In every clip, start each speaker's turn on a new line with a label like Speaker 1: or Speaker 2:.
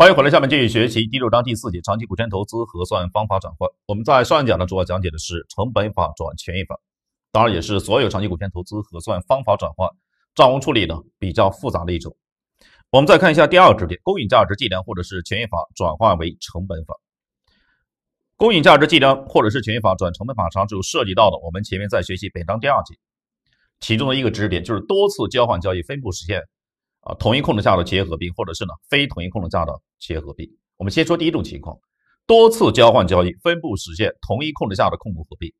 Speaker 1: 欢迎回来，下面继续学习第六章第四节长期股权投资核算方法转换。我们在上一讲呢，主要讲解的是成本法转权益法，当然也是所有长期股权投资核算方法转换账务处理呢比较复杂的一种。我们再看一下第二个知识点，公允价值计量或者是权益法转化为成本法。公允价值计量或者是权益法转成本法，上就涉及到的，我们前面在学习本章第二节，其中的一个知识点就是多次交换交易分步实现。啊，统一控制下的企业合并，或者是呢非统一控制下的企业合并。我们先说第一种情况，多次交换交易，分步实现同一控制下的控股合并。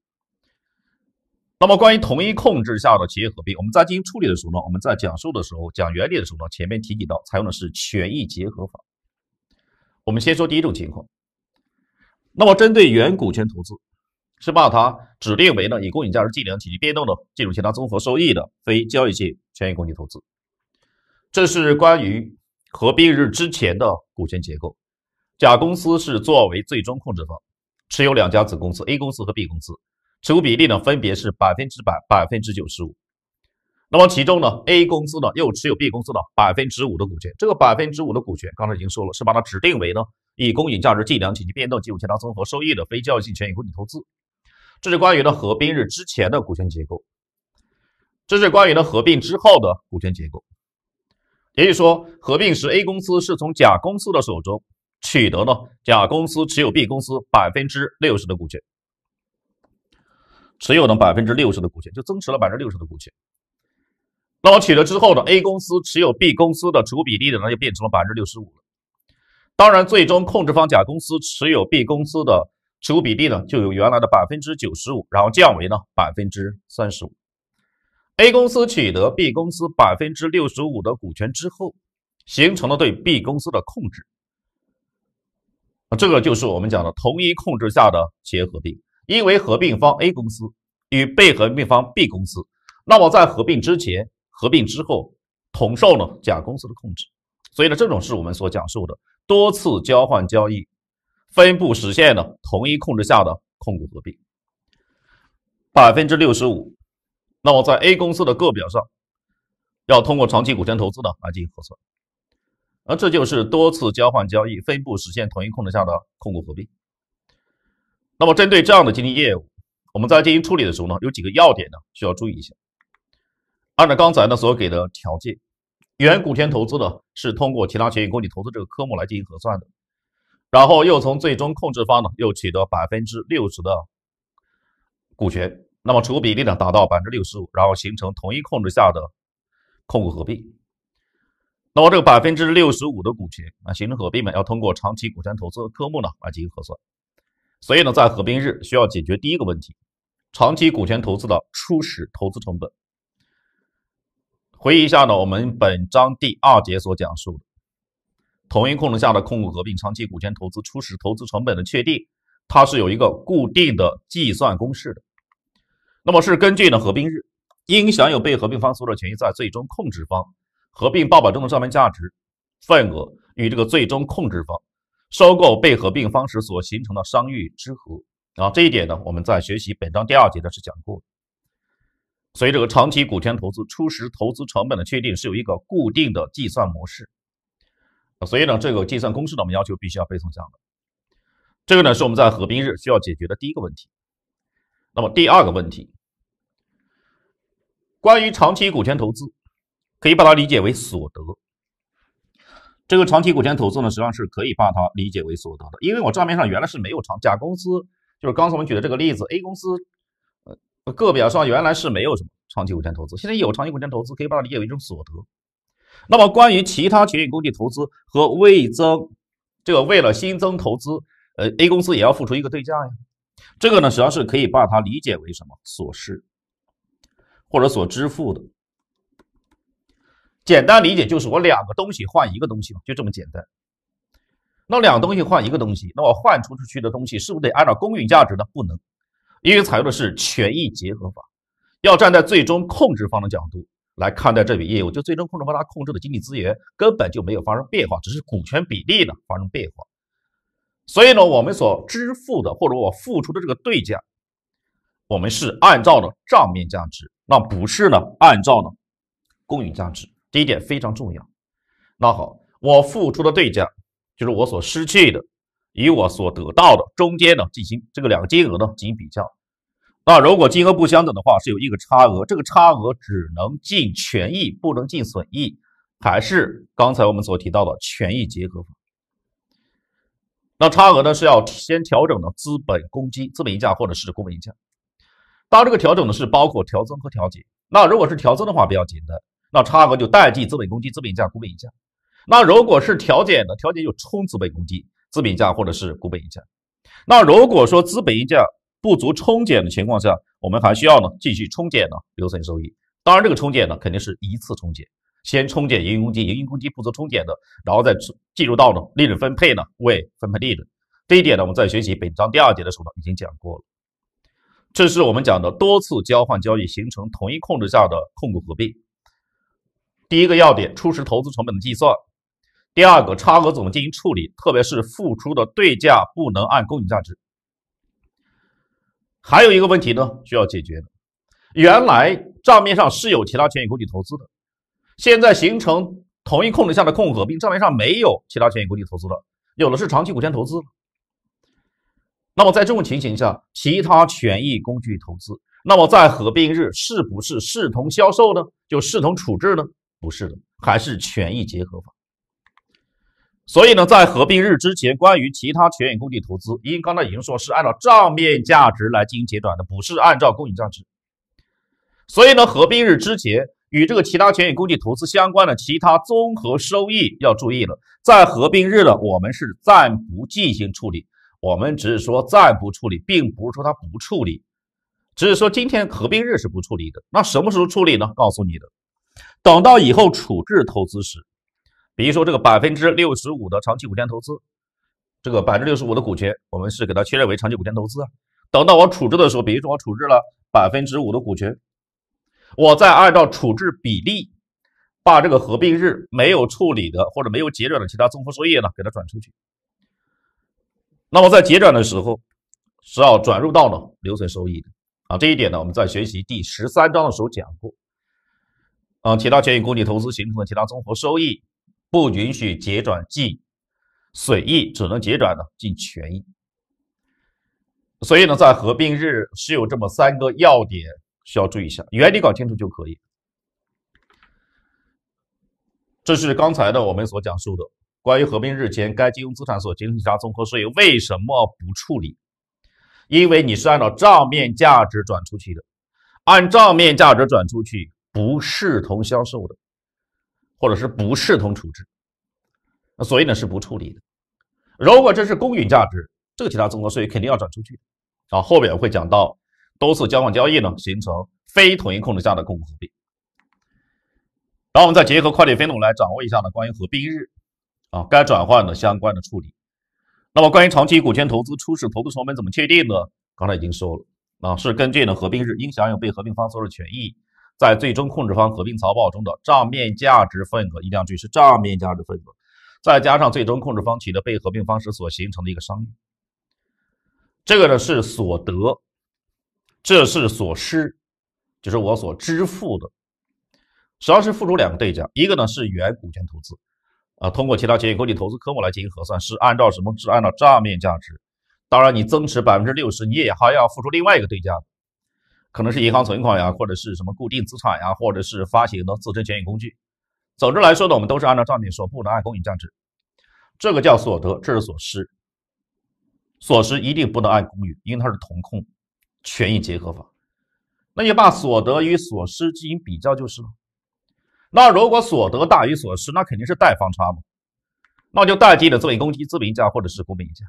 Speaker 1: 那么关于同一控制下的企业合并，我们在进行处理的时候呢，我们在讲述的时候讲原理的时候呢，前面提及到采用的是权益结合法。我们先说第一种情况。那么针对原股权投资，是把它指定为呢以公允价值计量体其变动的计入其他综合收益的非交易性权益工具投资。这是关于合并日之前的股权结构，甲公司是作为最终控制方，持有两家子公司 A 公司和 B 公司，持股比例呢分别是百分之百、百分之九十五。那么其中呢，A 公司呢又持有 B 公司的百分之五的股权。这个百分之五的股权，刚才已经说了，是把它指定为呢以公允价值计量紧急变动计入其他综合收益的非交易性权益工具投资。这是关于呢合并日之前的股权结构，这是关于呢合并之后的股权结构。也就是说，合并时 A 公司是从甲公司的手中取得了甲公司持有 B 公司百分之六十的股权，持有的百分之六十的股权就增持了百分之六十的股权。那么取得之后呢，A 公司持有 B 公司的持股比例呢就变成了百分之六十五了。当然，最终控制方甲公司持有 B 公司的持股比例呢，就由原来的百分之九十五，然后降为呢百分之三十五。A 公司取得 B 公司百分之六十五的股权之后，形成了对 B 公司的控制。啊，这个就是我们讲的同一控制下的结合并，因为合并方 A 公司与被合并方 B 公司，那么在合并之前、合并之后，同受呢甲公司的控制，所以呢，这种是我们所讲述的多次交换交易分步实现了同一控制下的控股合并，百分之六十五。那么在 A 公司的个表上，要通过长期股权投资呢来进行核算，而这就是多次交换交易分步实现同一控制下的控股合并。那么针对这样的经营业务，我们在进行处理的时候呢，有几个要点呢需要注意一下。按照刚才呢所给的条件，原股权投资呢是通过其他权益工具投资这个科目来进行核算的，然后又从最终控制方呢又取得百分之六十的股权。那么持股比例呢达到百分之六十五，然后形成统一控制下的控股合并。那么这个百分之六十五的股权啊，形成合并呢，要通过长期股权投资科目呢来进行核算。所以呢，在合并日需要解决第一个问题：长期股权投资的初始投资成本。回忆一下呢，我们本章第二节所讲述的同一控制下的控股合并长期股权投资初始投资成本的确定，它是有一个固定的计算公式的。那么是根据呢合并日，应享有被合并方所有者权益在最终控制方合并报表中的账面价值份额与这个最终控制方收购被合并方时所形成的商誉之和啊这一点呢我们在学习本章第二节的是讲过，所以这个长期股权投资初始投资成本的确定是有一个固定的计算模式，所以呢这个计算公式呢我们要求必须要背诵下来。这个呢是我们在合并日需要解决的第一个问题，那么第二个问题。关于长期股权投资，可以把它理解为所得。这个长期股权投资呢，实际上是可以把它理解为所得的，因为我账面上原来是没有长甲公司，就是刚才我们举的这个例子，A 公司，呃，个表上原来是没有什么长期股权投资，现在有长期股权投资，可以把它理解为一种所得。那么关于其他权益工具投资和未增，这个为了新增投资，呃，A 公司也要付出一个对价呀，这个呢，实际上是可以把它理解为什么所失。或者所支付的，简单理解就是我两个东西换一个东西嘛，就这么简单。那两个东西换一个东西，那我换出出去的东西是不是得按照公允价值呢？不能，因为采用的是权益结合法，要站在最终控制方的角度来看待这笔业务。就最终控制方，他控制的经济资源根本就没有发生变化，只是股权比例呢发生变化。所以呢，我们所支付的或者我付出的这个对价，我们是按照的账面价值。那不是呢，按照呢，公允价值，第一点非常重要。那好，我付出的对价就是我所失去的，与我所得到的中间呢进行这个两个金额呢进行比较。那如果金额不相等的话，是有一个差额，这个差额只能进权益，不能进损益，还是刚才我们所提到的权益结合法。那差额呢是要先调整的资本公积、资本溢价或者是股本溢价。当这个调整呢是包括调增和调减。那如果是调增的话，比较简单，那差额就代替资本公积、资本溢价、股本溢价。那如果是调减呢，调减就冲资本公积、资本溢价或者是股本溢价。那如果说资本溢价不足冲减的情况下，我们还需要呢继续冲减呢留存收益。当然，这个冲减呢肯定是一次冲减，先冲减盈余公积，盈余公积不足冲减的，然后再进入到呢利润分配呢未分配利润。这一点呢我们在学习本章第二节的时候呢已经讲过了。这是我们讲的多次交换交易形成统一控制下的控股合并。第一个要点，初始投资成本的计算；第二个，差额怎么进行处理，特别是付出的对价不能按公允价值。还有一个问题呢，需要解决的，原来账面上是有其他权益工具投资的，现在形成统一控制下的控股合并，账面上没有其他权益工具投资了，有的是长期股权投资了。那么在这种情形下，其他权益工具投资，那么在合并日是不是视同销售呢？就视同处置呢？不是的，还是权益结合法。所以呢，在合并日之前，关于其他权益工具投资，因刚才已经说是按照账面价值来进行结转的，不是按照公允价值。所以呢，合并日之前与这个其他权益工具投资相关的其他综合收益要注意了，在合并日呢，我们是暂不进行处理。我们只是说暂不处理，并不是说它不处理，只是说今天合并日是不处理的。那什么时候处理呢？告诉你的，等到以后处置投资时，比如说这个百分之六十五的长期股权投资，这个百分之六十五的股权，我们是给它确认为长期股权投资啊。等到我处置的时候，比如说我处置了百分之五的股权，我再按照处置比例，把这个合并日没有处理的或者没有结转的其他综合收益呢，给它转出去。那么在结转的时候是要转入到呢留存收益的啊，这一点呢我们在学习第十三章的时候讲过啊，其他权益工具投资形成的其他综合收益不允许结转即损益，只能结转呢进权益。所以呢在合并日是有这么三个要点需要注意一下，原理搞清楚就可以。这是刚才的我们所讲述的。关于合并日前该金融资产所结其他综合税为什么不处理？因为你是按照账面价值转出去的，按账面价值转出去不视同销售的，或者是不视同处置，所以呢是不处理的。如果这是公允价值，这个其他综合税肯定要转出去。啊，后面会讲到多次交换交易呢，形成非统一控制下的控股合并。然后我们再结合会计分录来掌握一下呢，关于合并日。啊，该转换的相关的处理。那么关于长期股权投资初始投资成本怎么确定呢？刚才已经说了，啊，是根据呢合并日应享有被合并方所有权益在最终控制方合并财报中的账面价值份额，一定要注意是账面价值份额，再加上最终控制方取得被合并方时所形成的一个商誉。这个呢是所得，这是所失，就是我所支付的，主要是付出两个对价，一个呢是原股权投资。啊，通过其他权益工具投资科目来进行核算，是按照什么？是按照账面价值。当然，你增持百分之六十，你也还要付出另外一个对价，可能是银行存款呀，或者是什么固定资产呀，或者是发行的自身权益工具。总之来说呢，我们都是按照账面说，不能按公允价值。这个叫所得，这是所失。所失一定不能按公允，因为它是同控权益结合法。那也把所得与所失进行比较就是了。那如果所得大于所失，那肯定是贷方差嘛，那就贷记的资本公积、资本溢价或者是股本溢价。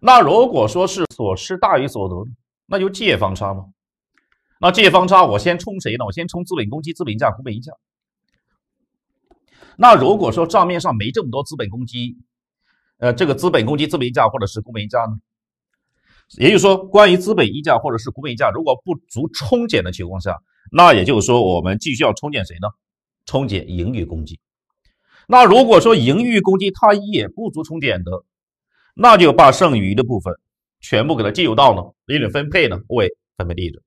Speaker 1: 那如果说是所失大于所得那就借方差嘛。那借方差我先冲谁呢？我先冲资本公积、资本溢价、股本溢价。那如果说账面上没这么多资本公积，呃，这个资本公积、资本溢价或者是股本溢价呢？也就是说，关于资本溢价或者是股本溢价，如果不足冲减的情况下，那也就是说我们继续要冲减谁呢？冲减盈余公积，那如果说盈余公积它也不足冲减的，那就把剩余的部分全部给它计入到呢利润分配呢为分配利润。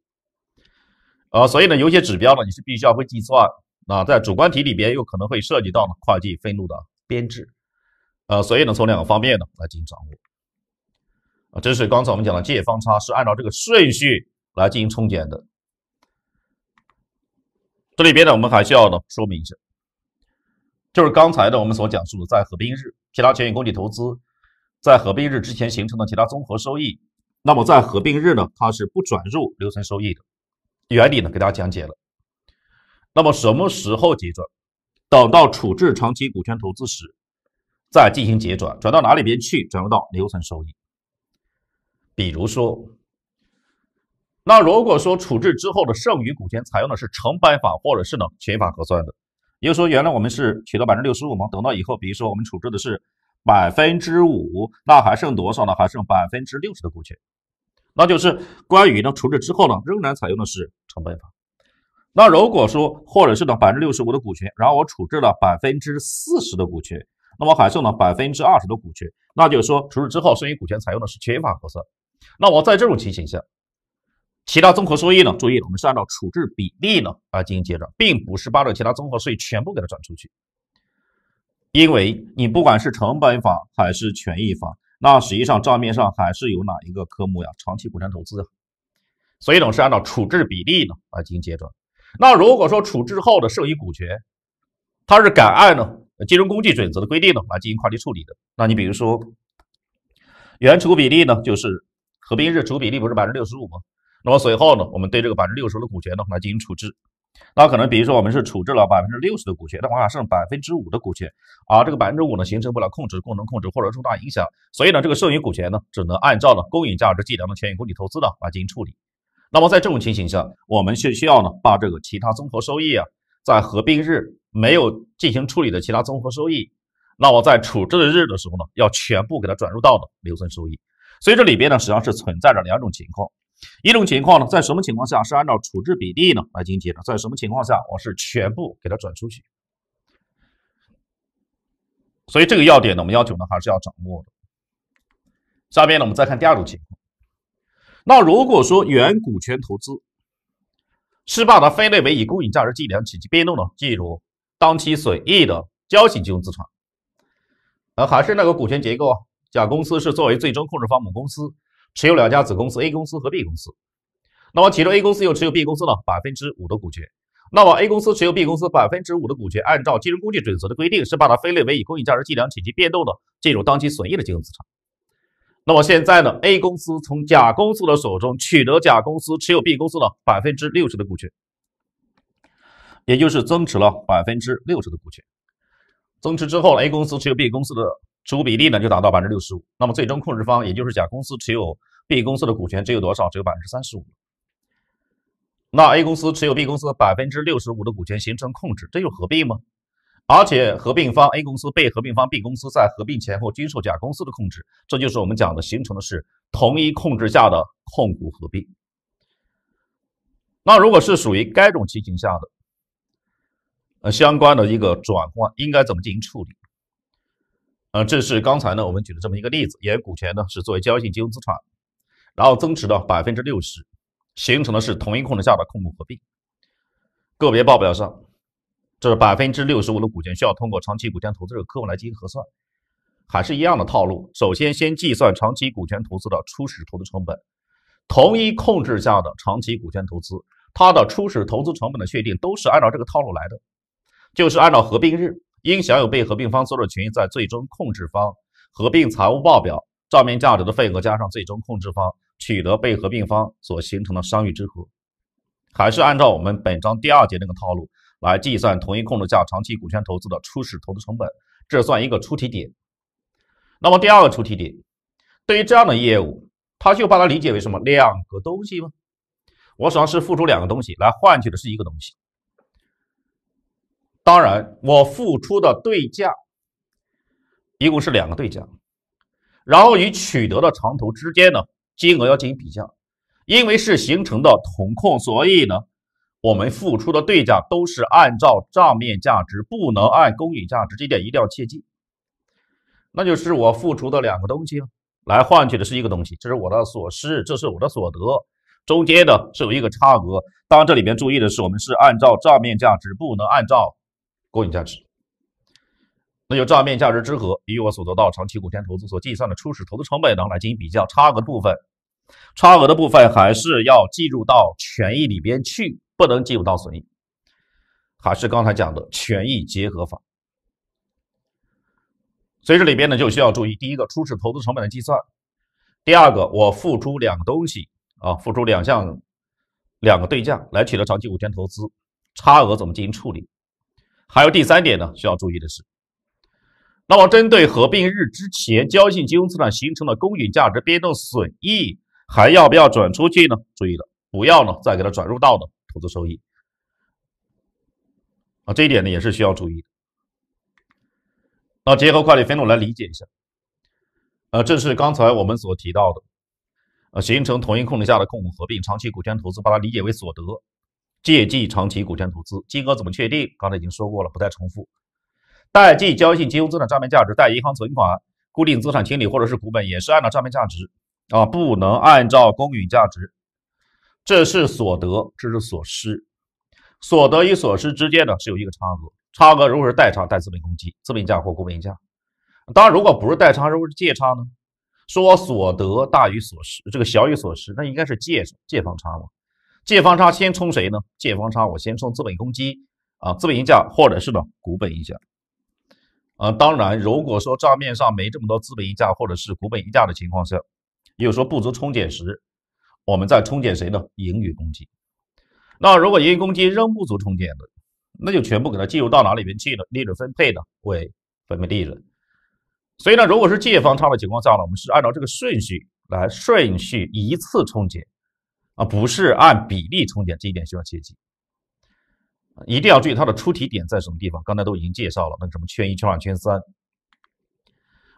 Speaker 1: 呃，所以呢有些指标呢你是必须要会计算，那在主观题里边又可能会涉及到呢会计分录的编制。呃，所以呢从两个方面呢来进行掌握。啊，这是刚才我们讲的借方差是按照这个顺序来进行冲减的。这里边呢，我们还需要呢说明一下，就是刚才的我们所讲述的，在合并日其他权益工具投资在合并日之前形成的其他综合收益，那么在合并日呢，它是不转入留存收益的原理呢，给大家讲解了。那么什么时候结转？等到处置长期股权投资时再进行结转，转到哪里边去？转入到留存收益。比如说。那如果说处置之后的剩余股权采用的是成本法或者是呢权益法核算的，也就是说原来我们是取得百分之六十五嘛，等到以后比如说我们处置的是百分之五，那还剩多少呢？还剩百分之六十的股权，那就是关于呢处置之后呢仍然采用的是成本法。那如果说或者是呢百分之六十五的股权，然后我处置了百分之四十的股权，那么还剩呢百分之二十的股权，那就是说处置之后剩余股权采用的是权益法核算。那我在这种情形下。其他综合收益呢？注意，我们是按照处置比例呢啊进行结转，并不是把这其他综合收益全部给它转出去。因为你不管是成本法还是权益法，那实际上账面上还是有哪一个科目呀？长期股权投资。所以，总是按照处置比例呢啊进行结转。那如果说处置后的剩余股权，它是敢按呢金融工具准则的规定呢来进行会计处理的。那你比如说，原持股比例呢，就是合并日持股比例不是百分之六十五吗？那么随后呢，我们对这个百分之六十的股权呢来进行处置，那可能比如说我们是处置了百分之六十的股权的话，剩百分之五的股权，而这个百分之五呢形成不了控制、共同控制或者重大影响，所以呢这个剩余股权呢只能按照呢公允价值计量的权益工具投资呢来进行处理。那么在这种情形下，我们是需要呢把这个其他综合收益啊，在合并日没有进行处理的其他综合收益，那我在处置的日的时候呢，要全部给它转入到的留存收益。所以这里边呢实际上是存在着两种情况。一种情况呢，在什么情况下是按照处置比例呢来进行的？在什么情况下我是全部给它转出去？所以这个要点呢，我们要求呢还是要掌握的。下面呢，我们再看第二种情况。那如果说原股权投资是把它分类为以公允价值计量且其变动呢计入当期损益的交易金融资产，呃，还是那个股权结构，甲公司是作为最终控制方母公司。持有两家子公司 A 公司和 B 公司，那么其中 A 公司又持有 B 公司呢百分之五的股权。那么 A 公司持有 B 公司百分之五的股权，按照金融工具准则的规定，是把它分类为以公允价值计量且其变动的计入当期损益的金融资产。那么现在呢，A 公司从甲公司的手中取得甲公司持有 B 公司的百分之六十的股权，也就是增持了百分之六十的股权。增持之后，A 公司持有 B 公司的。持股比例呢就达到百分之六十五，那么最终控制方也就是甲公司持有 B 公司的股权只有多少？只有百分之三十五。那 A 公司持有 B 公司百分之六十五的股权形成控制，这又何必吗？而且合并方 A 公司被合并方 B 公司在合并前后均受甲公司的控制，这就是我们讲的形成的是同一控制下的控股合并。那如果是属于该种情形下的，呃，相关的一个转换应该怎么进行处理？呃，这是刚才呢，我们举的这么一个例子，也股权呢是作为交易性金融资产，然后增值了百分之六十，形成的是同一控制下的控股合并，个别报表上，这百分之六十五的股权需要通过长期股权投资的科目来进行核算，还是一样的套路，首先先计算长期股权投资的初始投资成本，同一控制下的长期股权投资，它的初始投资成本的确定都是按照这个套路来的，就是按照合并日。应享有被合并方所有权益在最终控制方合并财务报表账面价值的份额，加上最终控制方取得被合并方所形成的商誉之和，还是按照我们本章第二节那个套路来计算同一控制下长期股权投资的初始投资成本？这算一个出题点。那么第二个出题点，对于这样的业务，他就把它理解为什么两个东西吗？我手上是付出两个东西来换取的是一个东西。当然，我付出的对价一共是两个对价，然后与取得的长投之间呢，金额要进行比较，因为是形成的同控，所以呢，我们付出的对价都是按照账面价值，不能按公允价值，这点一定要切记。那就是我付出的两个东西，来换取的是一个东西，这是我的所失，这是我的所得，中间呢是有一个差额。当然，这里边注意的是，我们是按照账面价值，不能按照。公允价值，那就账面价值之和与我所得到长期股权投资所计算的初始投资成本，然来进行比较，差额部分，差额的部分还是要计入到权益里边去，不能计入到损益，还是刚才讲的权益结合法。所以这里边呢，就需要注意第一个初始投资成本的计算，第二个我付出两个东西啊，付出两项两个对价来取得长期股权投资，差额怎么进行处理？还有第三点呢，需要注意的是，那么针对合并日之前，交信金融资产形成的公允价值变动损益，还要不要转出去呢？注意了，不要呢，再给它转入到的投资收益啊，这一点呢也是需要注意。的。那结合会计分录来理解一下，呃，正是刚才我们所提到的，呃，形成同一控制下的控股合并，长期股权投资，把它理解为所得。借记长期股权投资，金额怎么确定？刚才已经说过了，不再重复。贷记交易性金融资产账面价值，贷银行存款、固定资产清理或者是股本，也是按照账面价值啊，不能按照公允价值。这是所得，这是所失，所得与所失之间呢是有一个差额，差额如果是贷差，贷资本公积、资本价或股本价。当然，如果不是贷差，如果是借差呢？说所得大于所失，这个小于所失，那应该是借借方差嘛？借方差先冲谁呢？借方差我先冲资本公积啊，资本溢价或者是呢股本溢价啊。当然，如果说账面上没这么多资本溢价或者是股本溢价的情况下，又说不足冲减时，我们再冲减谁呢？盈余公积。那如果盈余公积仍不足冲减的，那就全部给它计入到哪里边去了？利润分配的，为分配利润。所以呢，如果是借方差的情况下呢，我们是按照这个顺序来，顺序一次冲减。啊，不是按比例冲减，这一点需要切记，一定要注意它的出题点在什么地方。刚才都已经介绍了，那什么圈一、圈二、圈三。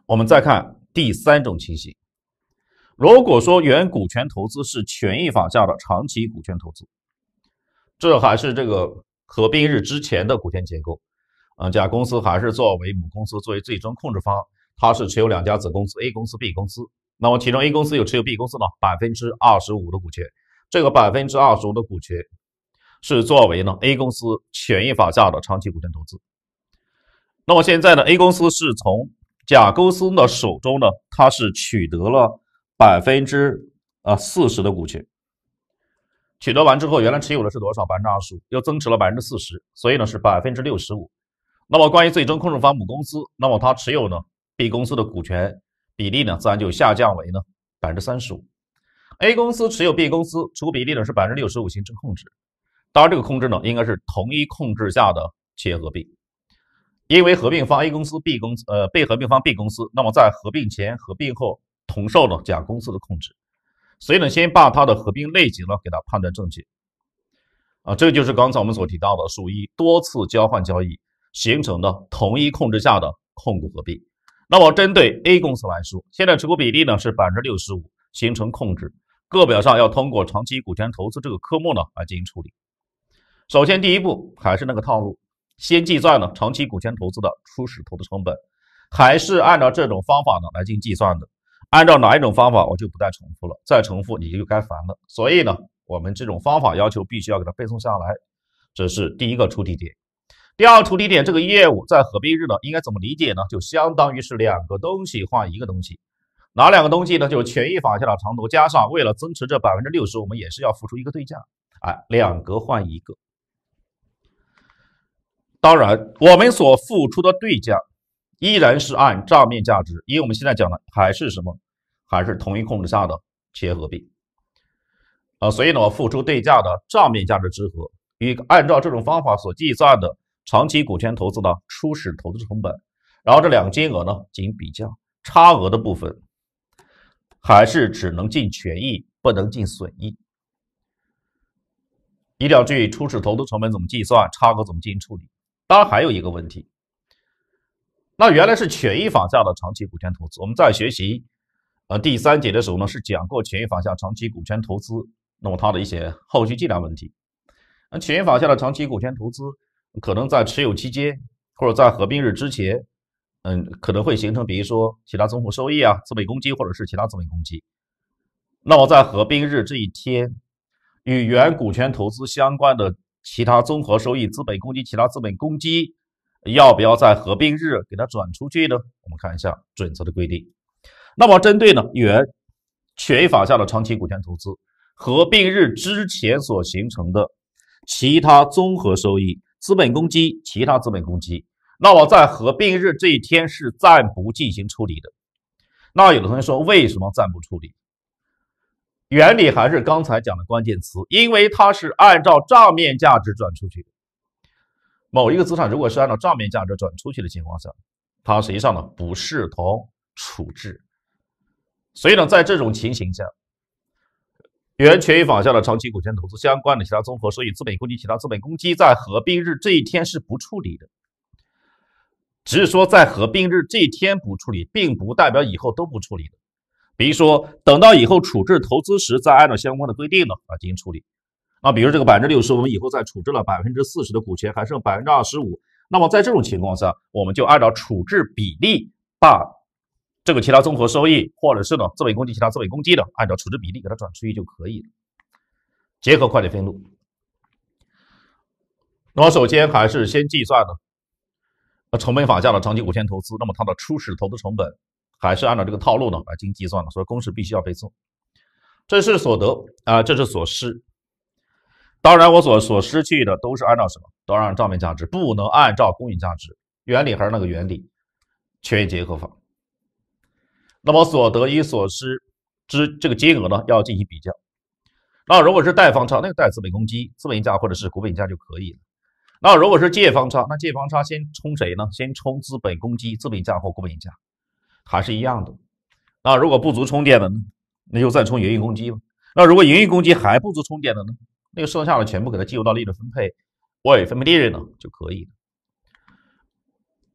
Speaker 1: 我们再看第三种情形，如果说原股权投资是权益法下的长期股权投资，这还是这个合并日之前的股权结构，嗯，甲公司还是作为母公司，作为最终控制方，它是持有两家子公司 A 公司、B 公司，那么其中 A 公司有持有 B 公司的百分之二十五的股权。这个百分之二十五的股权是作为呢 A 公司权益法下的长期股权投资。那么现在呢，A 公司是从甲公司的手中呢，它是取得了百分之啊四十的股权。取得完之后，原来持有的是多少？百分之二十五，又增持了百分之四十，所以呢是百分之六十五。那么关于最终控制方母公司，那么它持有呢 B 公司的股权比例呢，自然就下降为呢百分之三十五。A 公司持有 B 公司持股比例呢是百分之六十五，形成控制。当然，这个控制呢应该是同一控制下的企业合并，因为合并方 A 公司、B 公司呃被合并方 B 公司，那么在合并前、合并后同受呢甲公司的控制，所以呢先把它的合并类型呢给它判断正确。啊，这就是刚才我们所提到的，属于多次交换交易形成的同一控制下的控股合并。那么针对 A 公司来说，现在持股比例呢是百分之六十五，形成控制。个表上要通过长期股权投资这个科目呢来进行处理。首先，第一步还是那个套路，先计算呢长期股权投资的初始投资成本，还是按照这种方法呢来进行计算的。按照哪一种方法我就不再重复了，再重复你就该烦了。所以呢，我们这种方法要求必须要给它背诵下来，这是第一个出题点。第二出题点，这个业务在合并日呢应该怎么理解呢？就相当于是两个东西换一个东西。哪两个东西呢？就是权益法下的长投，加上为了增持这百分之六十，我们也是要付出一个对价，哎，两格换一个。当然，我们所付出的对价依然是按账面价值，因为我们现在讲的还是什么？还是同一控制下的企业合并啊，所以呢，我付出对价的账面价值之和与按照这种方法所计算的长期股权投资的初始投资成本，然后这两个金额呢，仅比较差额的部分。还是只能尽权益，不能尽损益。一定要注意初始投资成本怎么计算，差额怎么进行处理。当然还有一个问题，那原来是权益法下的长期股权投资，我们在学习呃第三节的时候呢，是讲过权益法下长期股权投资，那么它的一些后续计量问题。那权益法下的长期股权投资，可能在持有期间或者在合并日之前。嗯，可能会形成，比如说其他综合收益啊、资本公积，或者是其他资本公积。那么在合并日这一天，与原股权投资相关的其他综合收益、资本公积、其他资本公积，要不要在合并日给它转出去呢？我们看一下准则的规定。那么针对呢原权益法下的长期股权投资，合并日之前所形成的其他综合收益、资本公积、其他资本公积。那我在合并日这一天是暂不进行处理的。那有的同学说，为什么暂不处理？原理还是刚才讲的关键词，因为它是按照账面价值转出去。某一个资产如果是按照账面价值转出去的情况下，它实际上呢不视同处置。所以呢，在这种情形下，原权益法下的长期股权投资相关的其他综合收益、资本公积、其他资本公积，在合并日这一天是不处理的。只是说在合并日这一天不处理，并不代表以后都不处理的。比如说，等到以后处置投资时，再按照相关的规定呢啊进行处理。那比如这个百分之六十，我们以后再处置了百分之四十的股权，还剩百分之二十五。那么在这种情况下，我们就按照处置比例，把这个其他综合收益，或者是呢资本公积其他资本公积的，按照处置比例给它转出去就可以。结合会计分录，那么首先还是先计算呢。成本法下的长期股权投资，那么它的初始投资成本还是按照这个套路呢来进行计算的，所以公式必须要背诵。这是所得啊，这是所失。当然，我所所失去的都是按照什么？都按照账面价值，不能按照公允价值。原理还是那个原理，权益结合法。那么所得与所失之这个金额呢，要进行比较。那如果是贷方差，那个贷资本公积、资本溢价或者是股本溢价就可以了。那如果是借方差，那借方差先充谁呢？先充资本公积、资本价或股本价，还是一样的。那如果不足充电的呢？那就再充盈余公积了。那如果盈余公积还不足充电的呢？那个剩下的全部给它计入到利润分配、外分配利润呢就可以了。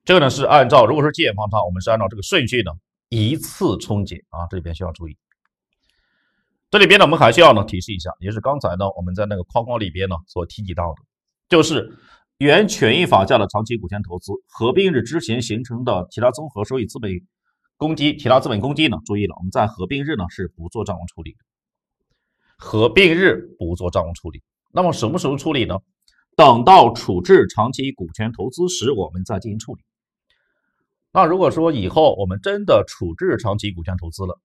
Speaker 1: 这个呢是按照，如果是借方差，我们是按照这个顺序呢一次冲减啊，这里边需要注意。这里边呢我们还需要呢提示一下，也是刚才呢我们在那个框框里边呢所提及到的。就是原权益法下的长期股权投资，合并日之前形成的其他综合收益、资本公积、其他资本公积呢？注意了，我们在合并日呢是不做账务处理，合并日不做账务处理。那么什么时候处理呢？等到处置长期股权投资时，我们再进行处理。那如果说以后我们真的处置长期股权投资了，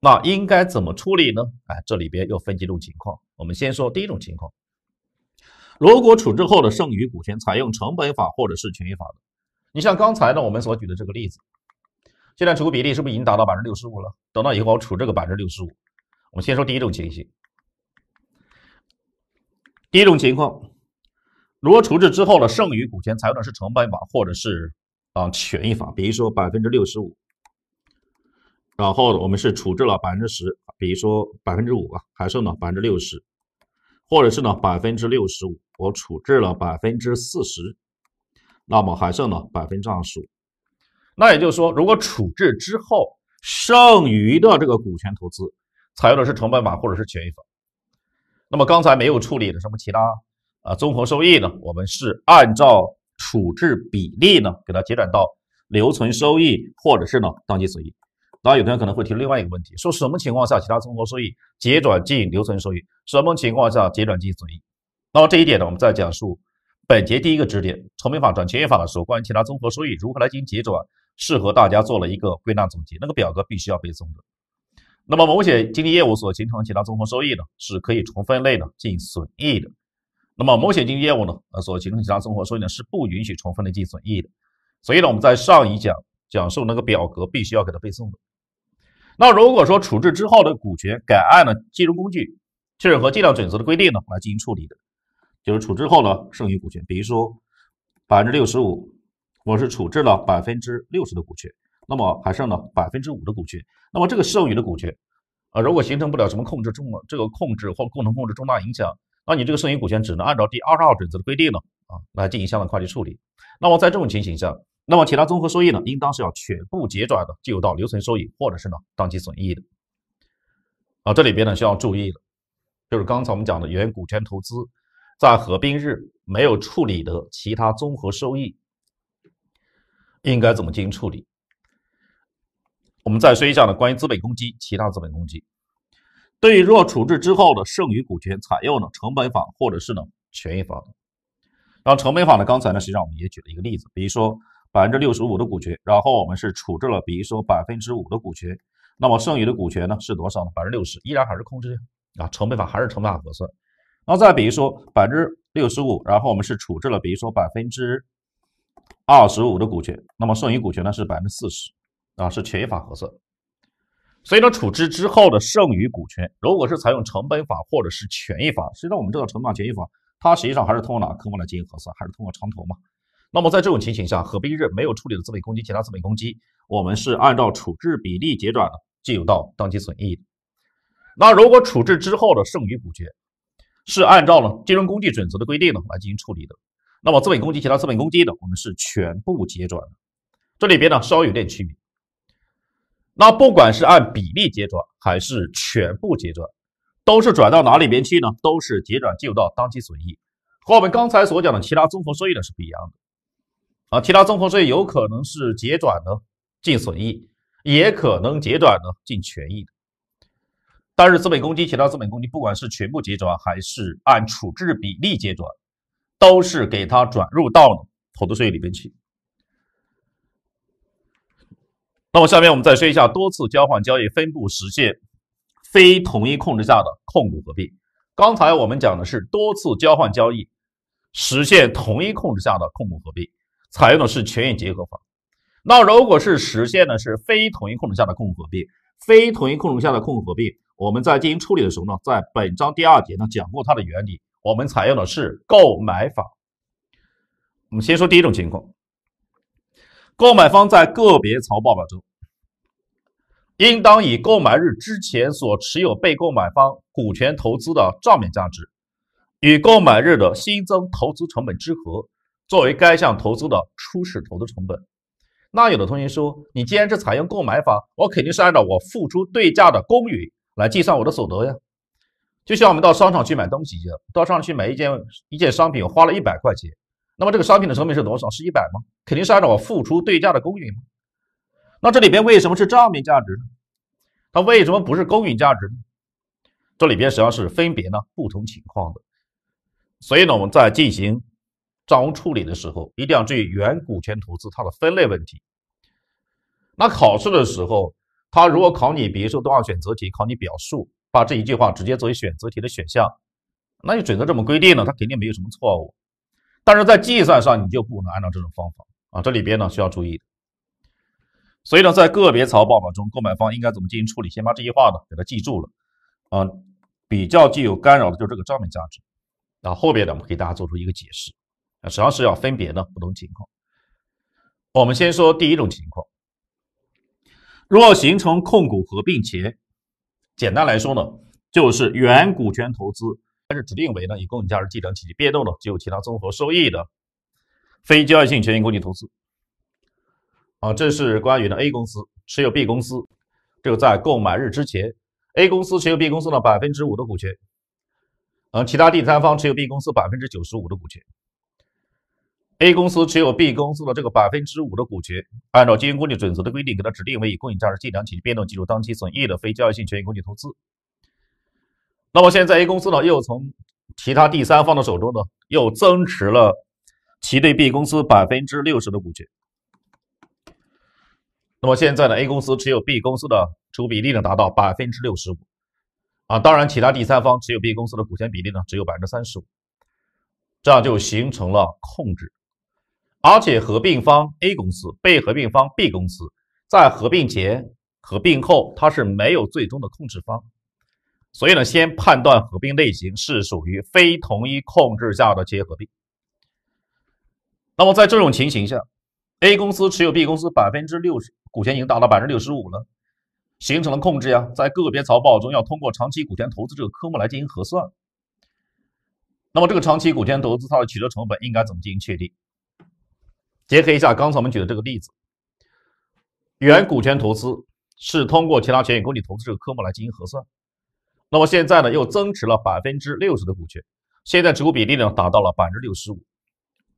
Speaker 1: 那应该怎么处理呢？哎，这里边又分几种情况，我们先说第一种情况。如果处置后的剩余股权采用成本法或者是权益法的，你像刚才呢我们所举的这个例子，现在持股比例是不是已经达到百分之六十五了？等到以后我处这个百分之六十五，我们先说第一种情形。第一种情况，如果处置之后的剩余股权采用的是成本法或者是啊权益法，比如说百分之六十五，然后我们是处置了百分之十，比如说百分之五啊，还剩了百分之六十。或者是呢百分之六十五，我处置了百分之四十，那么还剩呢百分之二十五。那也就是说，如果处置之后剩余的这个股权投资采用的是成本法或者是权益法，那么刚才没有处理的什么其他啊综合收益呢，我们是按照处置比例呢给它结转到留存收益或者是呢当期损益。然后有同学可能会提另外一个问题，说什么情况下其他综合收益结转进留存收益？什么情况下结转进损益？那么这一点呢，我们在讲述本节第一个知识点——成本法转权益法的时候，关于其他综合收益如何来进行结转，是和大家做了一个归纳总结，那个表格必须要背诵的。那么某些经济业务所形成其他综合收益呢，是可以重分类的进损益的；那么某些经济业务呢，呃，所形成其他综合收益呢，是不允许重分类进损益的。所以呢，我们在上一讲讲述那个表格必须要给它背诵的。那如果说处置之后的股权，改按呢金融工具确认和计量准则的规定呢，来进行处理的，就是处置后呢剩余股权，比如说百分之六十五，我是处置了百分之六十的股权，那么还剩了百分之五的股权，那么这个剩余的股权，啊如果形成不了什么控制重这个控制或共同控制重大影响，那你这个剩余股权只能按照第二十二准则的规定呢啊来进行相应的会计处理。那么在这种情形下。那么其他综合收益呢，应当是要全部结转的，计入到留存收益或者是呢当期损益的。啊，这里边呢需要注意的，就是刚才我们讲的原股权投资，在合并日没有处理的其他综合收益，应该怎么进行处理？我们再说一下呢，关于资本公积，其他资本公积，对于若处置之后的剩余股权，采用呢成本法或者是呢权益法。然后成本法呢，刚才呢实际上我们也举了一个例子，比如说。百分之六十五的股权，然后我们是处置了，比如说百分之五的股权，那么剩余的股权呢是多少呢？百分之六十，依然还是控制啊，成本法还是成本法核算。那再比如说百分之六十五，然后我们是处置了，比如说百分之二十五的股权，那么剩余股权呢是百分之四十啊，是权益法核算。所以呢，处置之后的剩余股权，如果是采用成本法或者是权益法，实际上我们知道成本法、权益法，它实际上还是通过哪个科目来进行核算？还是通过长投嘛？那么，在这种情形下，合并日没有处理的资本公积、其他资本公积，我们是按照处置比例结转的，计入到当期损益。那如果处置之后的剩余股权，是按照呢金融工具准则的规定呢来进行处理的，那么资本公积、其他资本公积呢，我们是全部结转。这里边呢稍微有点区别。那不管是按比例结转还是全部结转，都是转到哪里边去呢？都是结转计入到当期损益，和我们刚才所讲的其他综合收益呢是不一样的。啊，其他综合税有可能是结转的净损益，也可能结转的净权益。但是资本公积，其他资本公积，不管是全部结转还是按处置比例结转，都是给它转入到投资得税里边去。那么下面我们再说一下多次交换交易分布实现非同一控制下的控股合并。刚才我们讲的是多次交换交易实现同一控制下的控股合并。采用的是权益结合法。那如果是实现的是非同一控制下的控股合并，非同一控制下的控股合并，我们在进行处理的时候呢，在本章第二节呢讲过它的原理。我们采用的是购买法。我们先说第一种情况，购买方在个别财务报表中，应当以购买日之前所持有被购买方股权投资的账面价值，与购买日的新增投资成本之和。作为该项投资的初始投资成本。那有的同学说：“你既然是采用购买法，我肯定是按照我付出对价的公允来计算我的所得呀。”就像我们到商场去买东西一样，到商场去买一件一件商品，花了一百块钱，那么这个商品的成本是多少？是一百吗？肯定是按照我付出对价的公允吗？那这里边为什么是账面价值呢？它为什么不是公允价值呢？这里边实际上是分别呢不同情况的。所以呢，我们在进行。账务处理的时候，一定要注意原股权投资它的分类问题。那考试的时候，他如果考你，比如说多少选择题，考你表述，把这一句话直接作为选择题的选项，那就准则这么规定呢，它肯定没有什么错误。但是在计算上你就不能按照这种方法啊，这里边呢需要注意。所以呢，在个别财务报表中，购买方应该怎么进行处理？先把这句话呢给他记住了啊。比较具有干扰的就是这个账面价值啊，后边呢我们给大家做出一个解释。啊，实际上是要分别的，不同情况。我们先说第一种情况，若形成控股合并前，简单来说呢，就是原股权投资，但是指定为呢以公允价值计量体系变动呢具有其他综合收益的非交易性权益工具投资。啊，这是关于呢 A 公司持有 B 公司，这个在购买日之前，A 公司持有 B 公司的百分之五的股权，嗯，其他第三方持有 B 公司百分之九十五的股权。A 公司持有 B 公司的这个百分之五的股权，按照经营工具准则的规定，给它指定为以公允价值计量且变动计入当期损益的非交易性权益工具投资。那么现在 A 公司呢，又从其他第三方的手中呢，又增持了其对 B 公司百分之六十的股权。那么现在呢，A 公司持有 B 公司的持股比例呢，达到百分之六十五，啊，当然其他第三方持有 B 公司的股权比例呢，只有百分之三十五，这样就形成了控制。而且合并方 A 公司、被合并方 B 公司在合并前、合并后，它是没有最终的控制方，所以呢，先判断合并类型是属于非同一控制下的企业合并。那么在这种情形下，A 公司持有 B 公司百分之六十股权，已经达到百分之六十五了，形成了控制呀。在个别财报中，要通过长期股权投资这个科目来进行核算。那么这个长期股权投资它的取得成本应该怎么进行确定？结合一下刚才我们举的这个例子，原股权投资是通过“其他权益工具投资”这个科目来进行核算。那么现在呢，又增持了百分之六十的股权，现在持股比例呢达到了百分之六十五。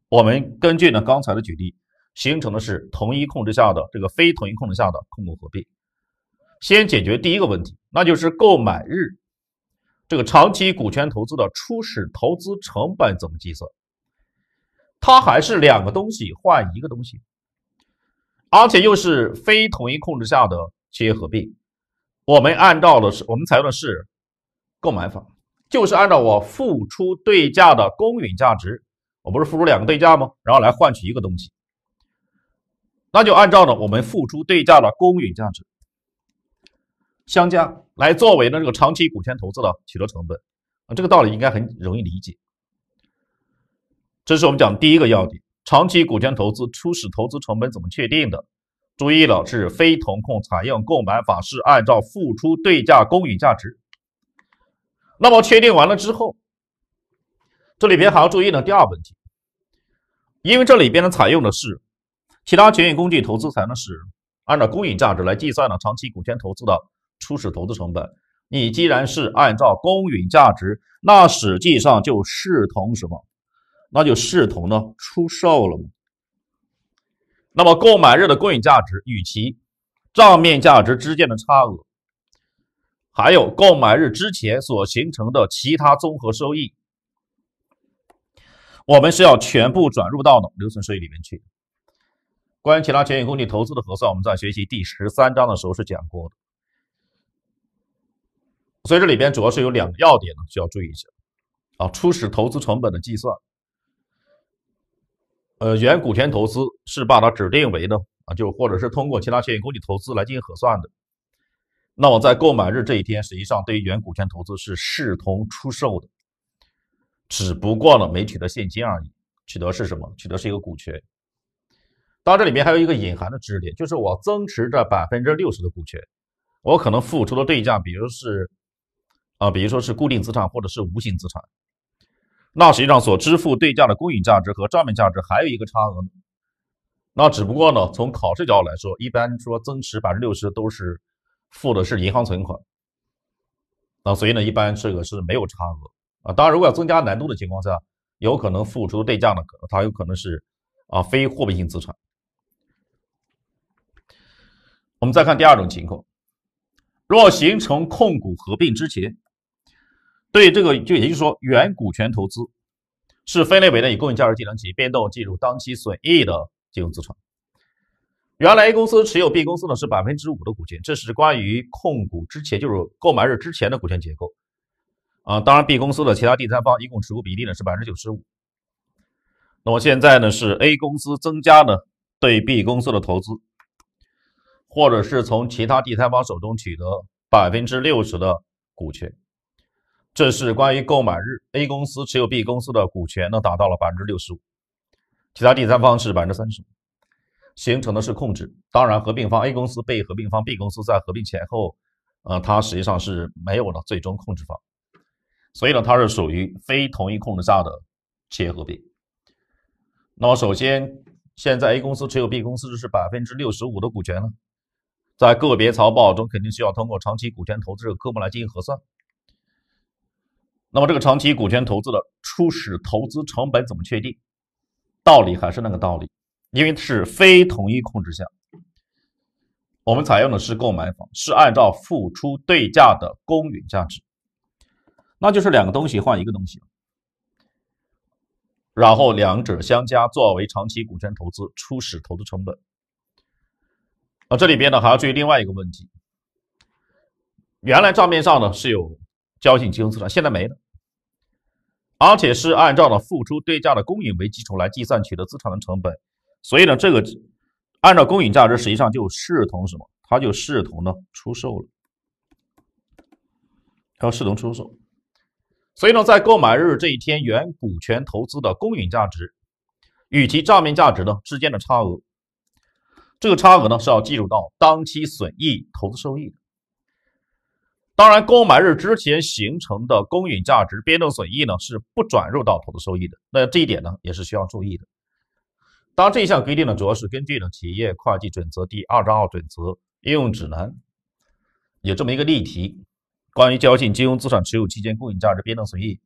Speaker 1: 我们根据呢刚才的举例，形成的是同一控制下的这个非同一控制下的控股合并。先解决第一个问题，那就是购买日这个长期股权投资的初始投资成本怎么计算？它还是两个东西换一个东西，而且又是非同一控制下的企业合并。我们按照的是，我们采用的是购买法，就是按照我付出对价的公允价值，我不是付出两个对价吗？然后来换取一个东西，那就按照呢我们付出对价的公允价值相加来作为呢这个长期股权投资的取得成本。啊，这个道理应该很容易理解。这是我们讲第一个要点，长期股权投资初始投资成本怎么确定的？注意了，是非同控采用购买法，是按照付出对价公允价值。那么确定完了之后，这里边还要注意呢，第二问题，因为这里边呢采用的是其他权益工具投资，才能使。按照公允价值来计算呢长期股权投资的初始投资成本。你既然是按照公允价值，那实际上就视同什么？那就视同呢出售了嘛。那么购买日的公允价值与其账面价值之间的差额，还有购买日之前所形成的其他综合收益，我们是要全部转入到呢留存收益里面去。关于其他权益工具投资的核算，我们在学习第十三章的时候是讲过的。所以这里边主要是有两个要点呢需要注意一下啊，初始投资成本的计算。呃，原股权投资是把它指定为呢，啊，就或者是通过其他权益工具投资来进行核算的。那么在购买日这一天，实际上对于原股权投资是视同出售的，只不过呢没取得现金而已，取得是什么？取得是一个股权。当然，这里面还有一个隐含的知识点，就是我增持着百分之六十的股权，我可能付出的对价，比如是，啊，比如说是固定资产或者是无形资产。那实际上所支付对价的公允价值和账面价值还有一个差额，那只不过呢，从考试角度来说，一般说增持百分之六十都是付的是银行存款，那所以呢，一般这个是没有差额啊。当然，如果要增加难度的情况下，有可能付出对价呢，它有可能是啊非货币性资产。我们再看第二种情况，若形成控股合并之前。所以这个就也就是说，原股权投资是分类为的以公允价值计量及其变动计入当期损益的金融资产。原来 A 公司持有 B 公司呢是百分之五的股权，这是关于控股之前，就是购买日之前的股权结构。啊，当然 B 公司的其他第三方一共持股比例呢是百分之九十五。那么现在呢是 A 公司增加呢对 B 公司的投资，或者是从其他第三方手中取得百分之六十的股权。这是关于购买日，A 公司持有 B 公司的股权呢，达到了百分之六十五，其他第三方是百分之三十五，形成的是控制。当然，合并方 A 公司被合并方 B 公司在合并前后，呃，它实际上是没有了最终控制方，所以呢，它是属于非同一控制下的企业合并。那么，首先，现在 A 公司持有 B 公司的是百分之六十五的股权呢，在个别财报中，肯定需要通过长期股权投资科目来进行核算。那么这个长期股权投资的初始投资成本怎么确定？道理还是那个道理，因为是非同一控制下，我们采用的是购买法，是按照付出对价的公允价值，那就是两个东西换一个东西，然后两者相加作为长期股权投资初始投资成本。啊，这里边呢还要注意另外一个问题，原来账面上呢是有。交进性金融资产现在没了，而且是按照呢付出对价的公允为基础来计算取得资产的成本，所以呢这个按照公允价值实际上就视同什么？它就视同呢出售了，它视同出售，所以呢在购买日这一天，原股权投资的公允价值与其账面价值呢之间的差额，这个差额呢是要计入到当期损益投资收益的。当然，购买日之前形成的公允价值变动损益呢，是不转入到投资收益的。那这一点呢，也是需要注意的。当然，这一项规定呢，主要是根据呢《企业会计准则第二十二准则应用指南，有这么一个例题：关于交易金融资产持有期间公允价值变动损益，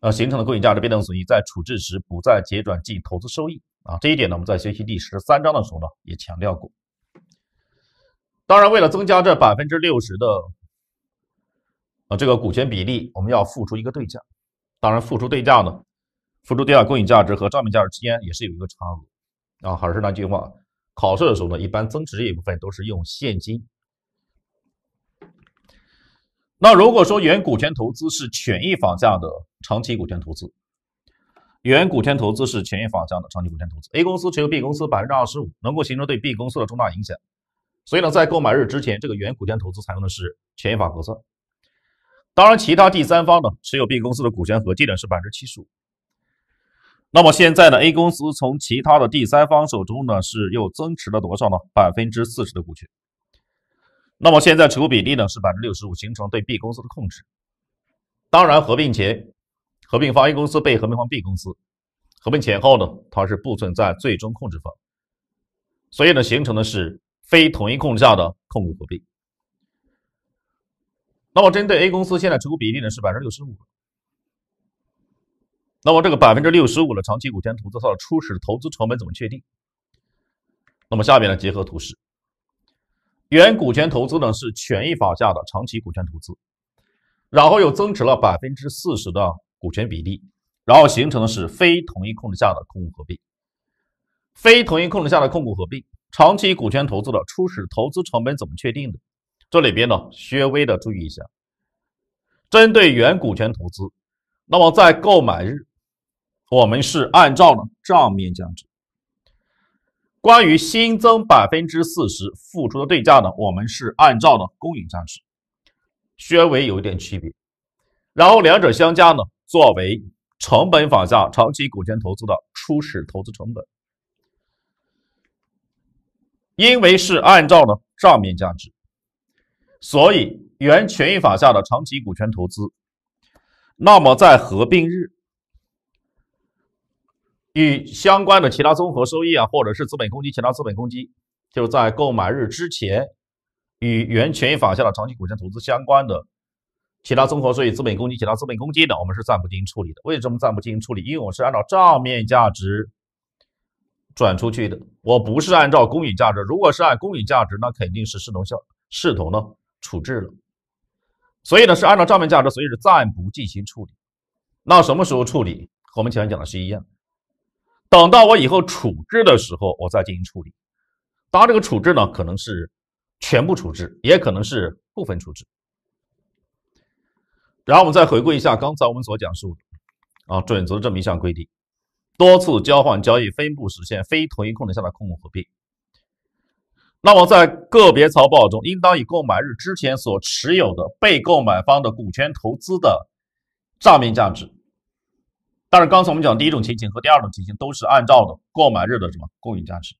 Speaker 1: 呃，形成的公允价值变动损益在处置时不再结转进投资收益啊。这一点呢，我们在学习第十三章的时候呢，也强调过。当然，为了增加这百分之六十的。啊，这个股权比例我们要付出一个对价，当然付出对价呢，付出对价公允价值和账面价值之间也是有一个差额。啊，还是那句话，考试的时候呢，一般增值这一部分都是用现金。那如果说原股权投资是权益法下的长期股权投资，原股权投资是权益法下的长期股权投资，A 公司持有 B 公司百分之二十五，能够形成对 B 公司的重大影响，所以呢，在购买日之前，这个原股权投资采用的是权益法核算。当然，其他第三方呢持有 B 公司的股权合计呢是百分之七十五。那么现在呢，A 公司从其他的第三方手中呢是又增持了多少呢？百分之四十的股权。那么现在持股比例呢是百分之六十五，形成对 B 公司的控制。当然，合并前，合并方 A 公司被合并方 B 公司，合并前后呢它是不存在最终控制方，所以呢形成的是非同一控制下的控股合并。那么，针对 A 公司现在持股比例呢是百分之六十五。那么，这个百分之六十五的长期股权投资它的初始投资成本怎么确定？那么下面呢，结合图示，原股权投资呢是权益法下的长期股权投资，然后又增持了百分之四十的股权比例，然后形成的是非同一控制下的控股合并。非同一控制下的控股合并，长期股权投资的初始投资成本怎么确定的？这里边呢，稍微的注意一下。针对原股权投资，那么在购买日，我们是按照呢账面价值。关于新增百分之四十付出的对价呢，我们是按照呢公允价值。稍微有一点区别，然后两者相加呢，作为成本法下长期股权投资的初始投资成本，因为是按照呢账面价值。所以，原权益法下的长期股权投资，那么在合并日与相关的其他综合收益啊，或者是资本公积其他资本公积，就在购买日之前与原权益法下的长期股权投资相关的其他综合收益、资本公积其他资本公积的，我们是暂不进行处理的。为什么暂不进行处理？因为我是按照账面价值转出去的，我不是按照公允价值。如果是按公允价值，那肯定是视同效视同呢。处置了，所以呢是按照账面价值，所以是暂不进行处理。那什么时候处理？和我们前面讲的是一样，等到我以后处置的时候，我再进行处理。当然，这个处置呢，可能是全部处置，也可能是部分处置。然后我们再回顾一下刚才我们所讲述啊准则这么一项规定：多次交换交易分步实现非同一控制下的控股合并。那么，在个别财报中，应当以购买日之前所持有的被购买方的股权投资的账面价值。但是，刚才我们讲，第一种情形和第二种情形都是按照的购买日的什么公允价值。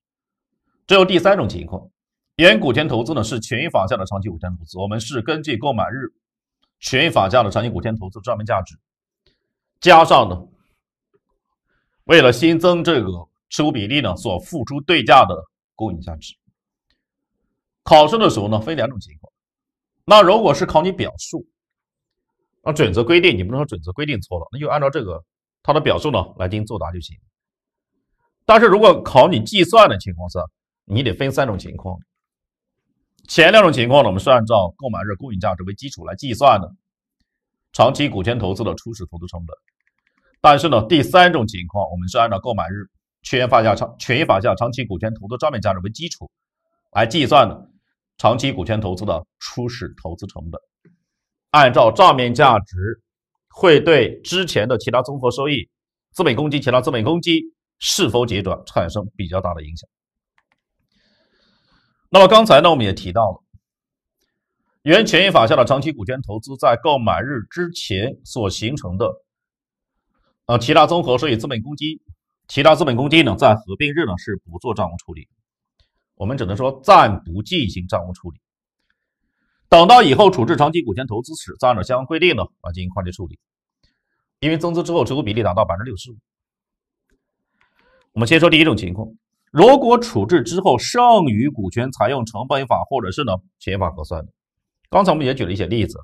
Speaker 1: 只有第三种情况，原股权投资呢是权益法下的长期股权投资，我们是根据购买日权益法下的长期股权投资账面价值，加上呢，为了新增这个持股比例呢所付出对价的公允价值。考试的时候呢，分两种情况。那如果是考你表述，那准则规定，你不能说准则规定错了，那就按照这个它的表述呢来进行作答就行。但是如果考你计算的情况下，你得分三种情况。前两种情况呢，我们是按照购买日公允价值为基础来计算的长期股权投资的初始投资成本。但是呢，第三种情况，我们是按照购买日权益法下长权益法下长期股权投资账面价值为基础来计算的。长期股权投资的初始投资成本，按照账面价值，会对之前的其他综合收益、资本公积、其他资本公积是否结转产生比较大的影响。那么刚才呢，我们也提到了，原权益法下的长期股权投资在购买日之前所形成的，呃，其他综合收益、资本公积、其他资本公积呢，在合并日呢是不做账务处理。我们只能说暂不进行账务处理，等到以后处置长期股权投资时，再按照相关规定呢啊进行会计处理。因为增资之后持股比例达到百分之六十五，我们先说第一种情况，如果处置之后剩余股权采用成本法或者是呢权益法核算的，刚才我们也举了一些例子，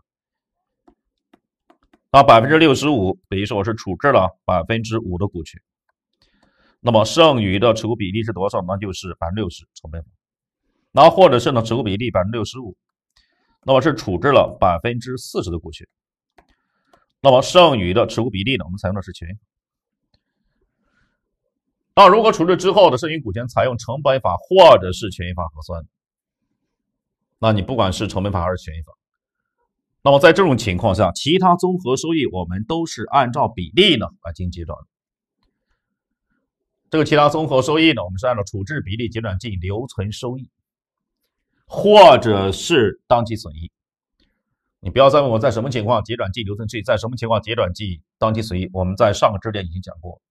Speaker 1: 那百分之六十五，等于说我是处置了百分之五的股权。那么剩余的持股比例是多少？那就是百分之六十成本法，那或者是呢持股比例百分之六十五，那么是处置了百分之四十的股权，那么剩余的持股比例呢？我们采用的是权益。那如果处置之后的剩余股权采用成本法或者是权益法核算？那你不管是成本法还是权益法，那么在这种情况下，其他综合收益我们都是按照比例呢来进行计算的。这个其他综合收益呢，我们是按照处置比例结转进留存收益，或者是当期损益。你不要再问我在什么情况结转进留存收益，在什么情况结转进当期损益，我们在上个知识点已经讲过。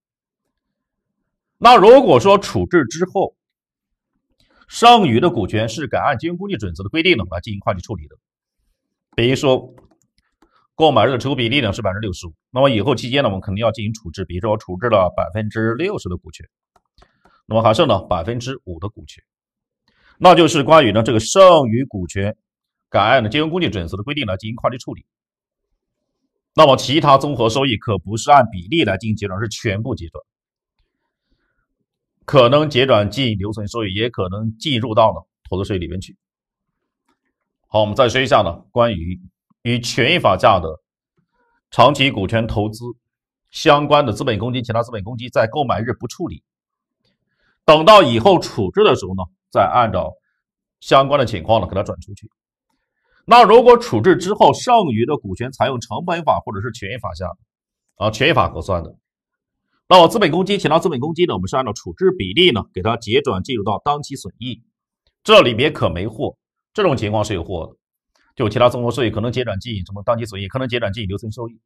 Speaker 1: 那如果说处置之后，剩余的股权是改按金融工具准则的规定呢，来进行会计处理的，比如说。购买日的持股比例呢是百分之六十五，那么以后期间呢，我们肯定要进行处置，比如说我处置了百分之六十的股权，那么还剩呢百分之五的股权，那就是关于呢这个剩余股权，按的金融工具准则的规定来进行会计处理。那么其他综合收益可不是按比例来进行结转，是全部结转，可能结转进留存收益，也可能计入到呢投资收益里面去。好，我们再说一下呢关于。与权益法下的长期股权投资相关的资本公积、其他资本公积，在购买日不处理，等到以后处置的时候呢，再按照相关的情况呢，给它转出去。那如果处置之后剩余的股权采用成本法或者是权益法下啊，权益法核算的，那我资本公积、其他资本公积呢，我们是按照处置比例呢，给它结转进入到当期损益，这里边可没货，这种情况是有货的。就其他综合收益可能结转进什么当期损益，可能结转进留存收益。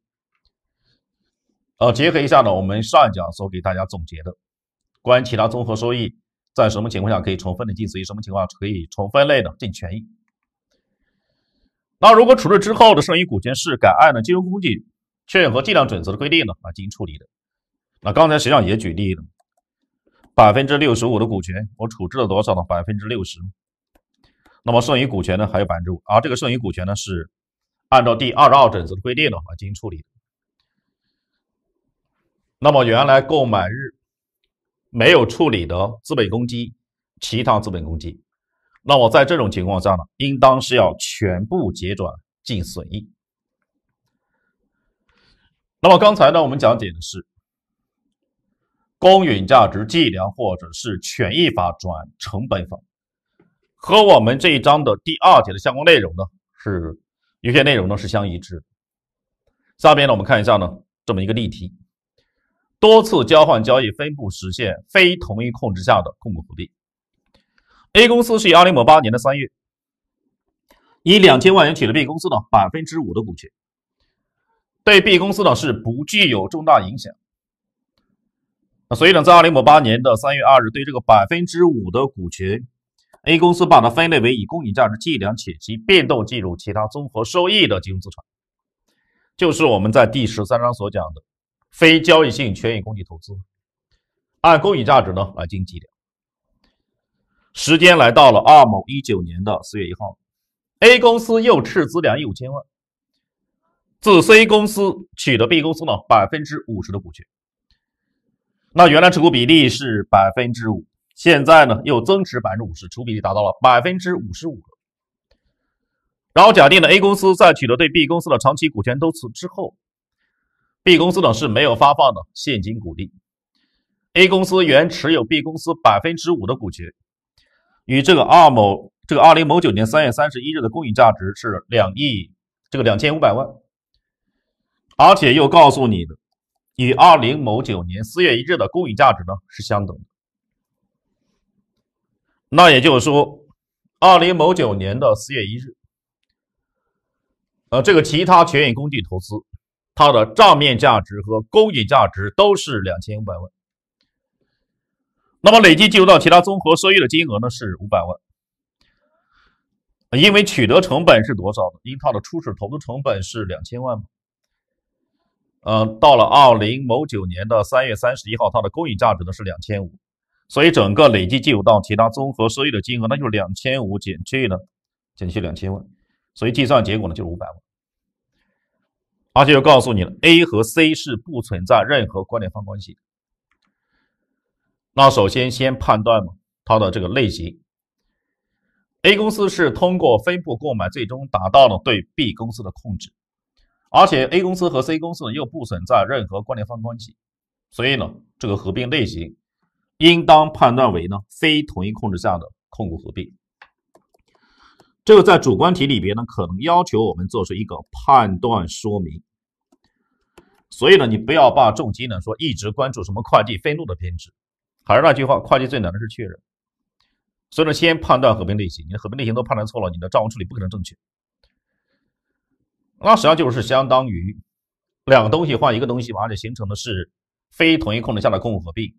Speaker 1: 呃，结合一下呢，我们上一讲所给大家总结的，关于其他综合收益在什么情况下可以充分的进损益，什么情况可以重分类的进权益。那如果处置之后的剩余股权是改按的金融工具确认和计量准则的规定呢来进行处理的。那刚才实际上也举例了，百分之六十五的股权我处置了多少呢？百分之六十。那么剩余股权呢还有百分之五，而这个剩余股权呢是按照第二十二准则的规定来进行处理。那么原来购买日没有处理的资本公积、其他资本公积，那么在这种情况下呢，应当是要全部结转进损益。那么刚才呢我们讲解的是公允价值计量，或者是权益法转成本法。和我们这一章的第二节的相关内容呢，是有些内容呢是相一致下面呢，我们看一下呢这么一个例题：多次交换交易分步实现非同一控制下的控股合并。A 公司是以二零零八年的三月以两千万元取得 B 公司的百分之五的股权，对 B 公司呢是不具有重大影响。所以呢，在二零零八年的三月二日，对这个百分之五的股权。A 公司把它分类为以公允价值计量且其变动计入其他综合收益的金融资产，就是我们在第十三章所讲的非交易性权益工具投资，按公允价值呢来进行计量。时间来到了二某一九年的四月一号，A 公司又斥资两亿五千万，自 C 公司取得 B 公司的百分之五十的股权，那原来持股比例是百分之五。现在呢，又增持百分之五十，持股例达到了百分之五十五。然后假定呢，A 公司在取得对 B 公司的长期股权投资之后，B 公司呢是没有发放的现金股利。A 公司原持有 B 公司百分之五的股权，与这个二某，这个二零某九年三月三十一日的公允价值是两亿，这个两千五百万，而且又告诉你的，与二零某九年四月一日的公允价值呢是相等。那也就是说，二零某九年的四月一日，呃，这个其他权益工具投资，它的账面价值和公允价值都是两千五百万。那么累计计入到其他综合收益的金额呢是五百万。因为取得成本是多少呢？因它的初始投资成本是两千万。嗯，到了二零某九年的三月三十一号，它的公允价值呢是两千五。所以整个累计计入到其他综合收益的金额，那就是两千五减去呢，减去两千万，所以计算结果呢就是五百万。而且又告诉你了，A 和 C 是不存在任何关联方关系。那首先先判断嘛，它的这个类型。A 公司是通过分步购买，最终达到了对 B 公司的控制，而且 A 公司和 C 公司又不存在任何关联方关系，所以呢，这个合并类型。应当判断为呢非同一控制下的控股合并。这个在主观题里边呢，可能要求我们做出一个判断说明。所以呢，你不要把重心呢说一直关注什么会计分录的编制，还是那句话，会计最难的是确认。所以呢，先判断合并类型，你的合并类型都判断错了，你的账务处理不可能正确。那实际上就是相当于两个东西换一个东西完而且形成的是非同一控制下的控股合并。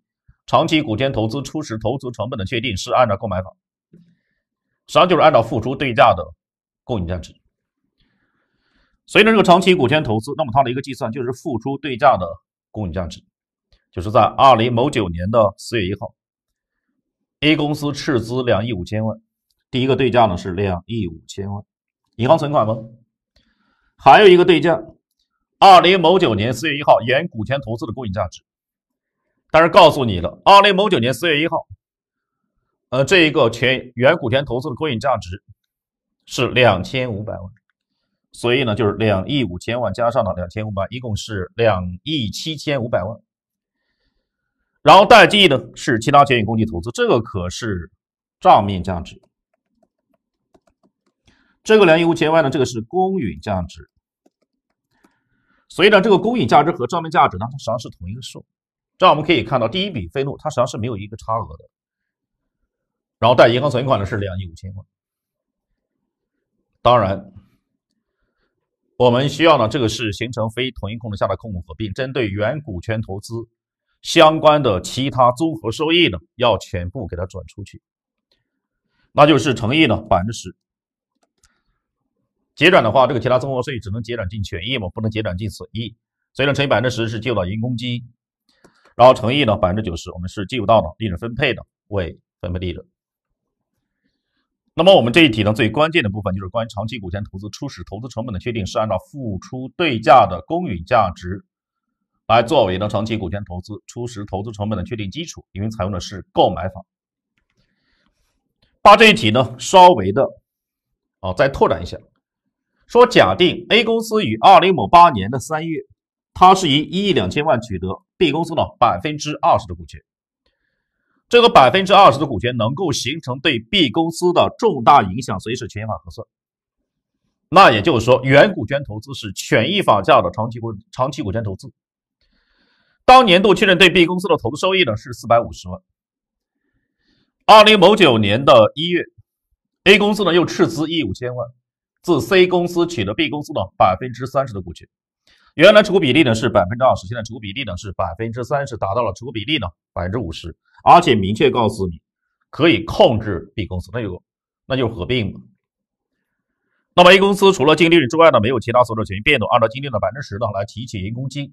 Speaker 1: 长期股权投资初始投资成本的确定是按照购买法，实际上就是按照付出对价的公允价值。随着这个长期股权投资，那么它的一个计算就是付出对价的公允价值，就是在二零某九年的四月一号，A 公司斥资两亿五千万，第一个对价呢是两亿五千万，银行存款吗？还有一个对价，二零某九年四月一号，原股权投资的公允价值。但是告诉你了，二零某九年四月一号，呃，这一个全原股权投资的公允价值是两千五百万，所以呢，就是两亿五千万加上了两千五百一共是两亿七千五百万。然后待记的是其他权益工具投资，这个可是账面价值，这个两亿五千万呢，这个是公允价值，所以呢，这个公允价值和账面价值呢，它实际上是同一个数。这样我们可以看到，第一笔费用，它实际上是没有一个差额的，然后贷银行存款的是两亿五千万。当然，我们需要呢这个是形成非同一控制下的控股合并，针对原股权投资相关的其他综合收益呢，要全部给它转出去，那就是乘以呢百分之十。结转的话，这个其他综合收益只能结转进权益嘛，不能结转进损益，所以呢乘以百分之十是进入到盈公积。然后乘以呢百分之九十，我们是计入到呢利润分配的，为分配利润。那么我们这一题呢最关键的部分就是关于长期股权投资初始投资成本的确定，是按照付出对价的公允价值来作为呢长期股权投资初始投资成本的确定基础，因为采用的是购买法。把这一题呢稍微的啊再拓展一下，说假定 A 公司于二零某八年的三月，它是以一亿两千万取得。B 公司的百分之二十的股权，这个百分之二十的股权能够形成对 B 公司的重大影响，所以是权益法核算。那也就是说，原股权投资是权益法下的长期股长期股权投资。当年度确认对 B 公司的投资收益呢是四百五十万。二零某九年的一月，A 公司呢又斥资一亿五千万自 C 公司取得 B 公司的百分之三十的股权。原来持股比例呢是百分之二十，现在持股比例呢是百分之三十，达到了持股比例呢百分之五十，而且明确告诉你，可以控制 B 公司，那就那就合并了。那 A 公司除了净利润之外呢，没有其他所有权变动，按照净利润的百分之十呢来提取盈公积。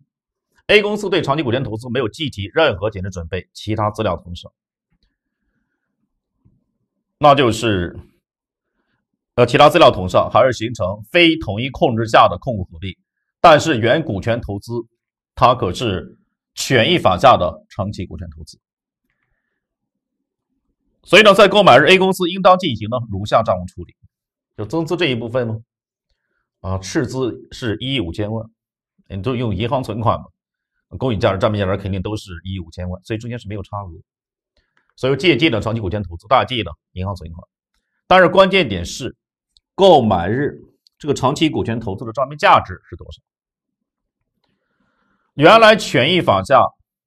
Speaker 1: A 公司对长期股权投资没有计提任何减值准备，其他资料同上。那就是呃其他资料同上，还是形成非统一控制下的控股合并。但是，原股权投资，它可是权益法下的长期股权投资。
Speaker 2: 所以呢，在购买日，A
Speaker 1: 公司应当进行呢如下账务处理：就增资这一部分呢，啊，斥资是一亿五千万，你都用银行存款嘛？公允价值账面价值肯定都是一亿五千万，所以中间是没有差额。所以借记呢，长期股权投资大记呢，银行存款。但是关键点是，购买日这个长期股权投资的账面价值是多少？原来权益法下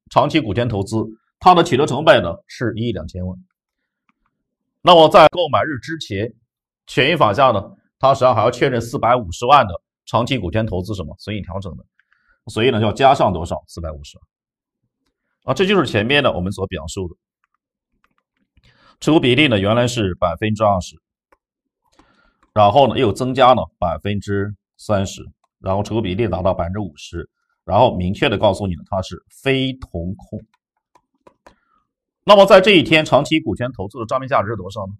Speaker 1: 长期股权投资，它的取得成本呢是一亿两千万。那我在购买日之前，权益法下呢，它实际上还要确认四百五十万的长期股权投资什么损益调整的，所以呢就要加上多少四百五十万啊，这就是前面的我们所表述的持股比例呢原来是百分之二十，然后呢又增加了百分之三十，然后持股比例达到百分之五十。然后明确的告诉你呢，它是非同控。那么在这一天，长期股权投资的账面价值是多少呢？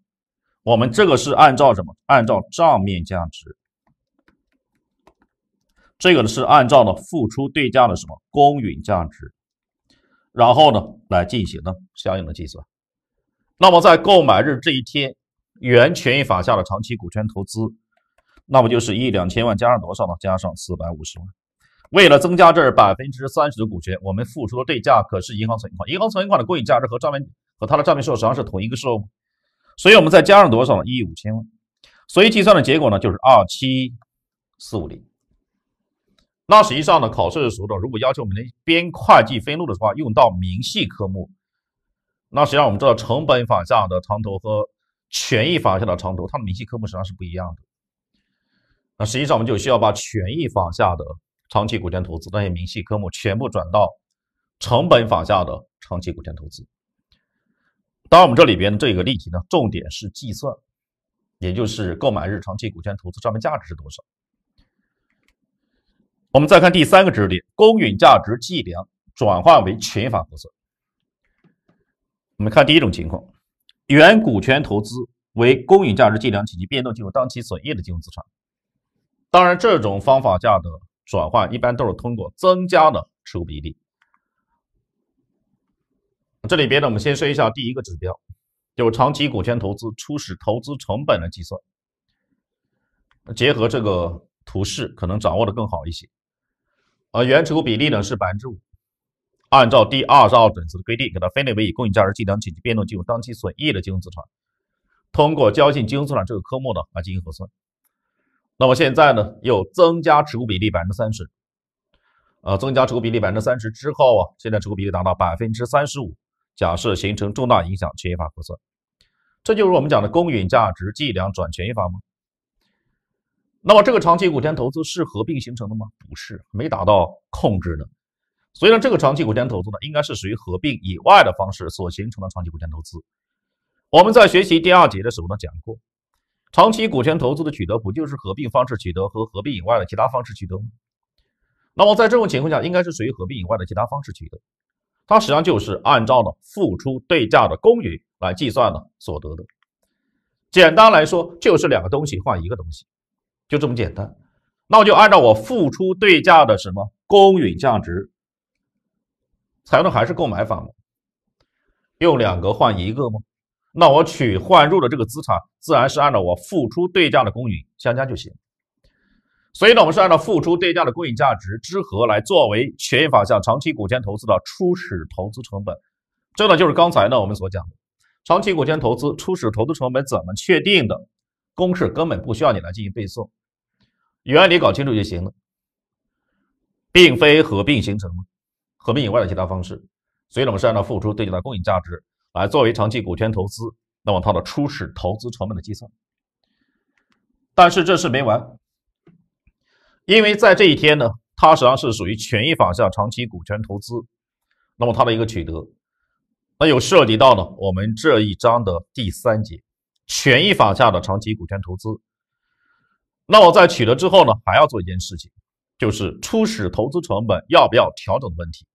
Speaker 1: 我们这个是按照什么？按照账面价值。这个呢是按照呢付出对价的什么公允价值，然后呢来进行呢相应的计算。那么在购买日这一天，原权益法下的长期股权投资，那不就是一两千万加上多少呢？加上四百五十万。为了增加这百分之三十的股权，我们付出的对价可是银行存款。银行存款的公允价值和账面，和它的账面数实际上是同一个数，所以我们再加上多少？呢？一亿五千万。所以计算的结果呢就是二七四五零。那实际上呢，考试的时候呢，如果要求我们编会计分录的话，用到明细科目。那实际上我们知道，成本法下的长投和权益法下的长投，它的明细科目实际上是不一样的。那实际上我们就需要把权益法下的。长期股权投资那些明细科目全部转到成本法下的长期股权投资。当然，我们这里边这个例题呢，重点是计算，也就是购买日长期股权投资账面价值是多少。我们再看第三个知识点，公允价值计量转化为权法核算。我们看第一种情况，原股权投资为公允价值计量及其变动计入当期损益的金融资产。当然，这种方法下的。转换一般都是通过增加的持股比例。这里边呢，我们先说一下第一个指标，就是长期股权投资初始投资成本的计算。结合这个图示，可能掌握的更好一些。呃，原持股比例呢是百分之五，按照第二十二准则的规定，给它分类为以公允价值计量且其变动计入当期损益的金融资产，通过“交易性金融资产”这个科目呢来进行核算。那么现在呢，又增加持股比例百分之三十，呃，增加持股比例百分之三十之后啊，现在持股比例达到百分之三十五，假设形成重大影响，权益法核算，这就是我们讲的公允价值计量转权益法吗？那么这个长期股权投资是合并形成的吗？不是，没达到控制的，所以呢，这个长期股权投资呢，应该是属于合并以外的方式所形成的长期股权投资。我们在学习第二节的时候呢，讲过。长期股权投资的取得，不就是合并方式取得和合并以外的其他方式取得吗？那么在这种情况下，应该是属于合并以外的其他方式取得。它实际上就是按照呢付出对价的公允来计算呢所得的。简单来说，就是两个东西换一个东西，就这么简单。那我就按照我付出对价的什么公允价值，采用的还是购买法吗？用两个换一个吗？那我取换入的这个资产，自然是按照我付出对价的公允相加就行。所以呢，我们是按照付出对价的公允价值之和来作为权益法下长期股权投资的初始投资成本。这呢，就是刚才呢我们所讲的长期股权投资初始投资成本怎么确定的公式，根本不需要你来进行背诵，原理搞清楚就行了。并非合并形成吗？合并以外的其他方式，所以呢，我们是按照付出对价的公允价值。来作为长期股权投资，那么它的初始投资成本的计算，但是这事没完，因为在这一天呢，它实际上是属于权益法下长期股权投资，那么它的一个取得，那有涉及到了我们这一章的第三节，权益法下的长期股权投资，那么在取得之后呢，还要做一件事情，就是初始投资成本要不要调整的问题。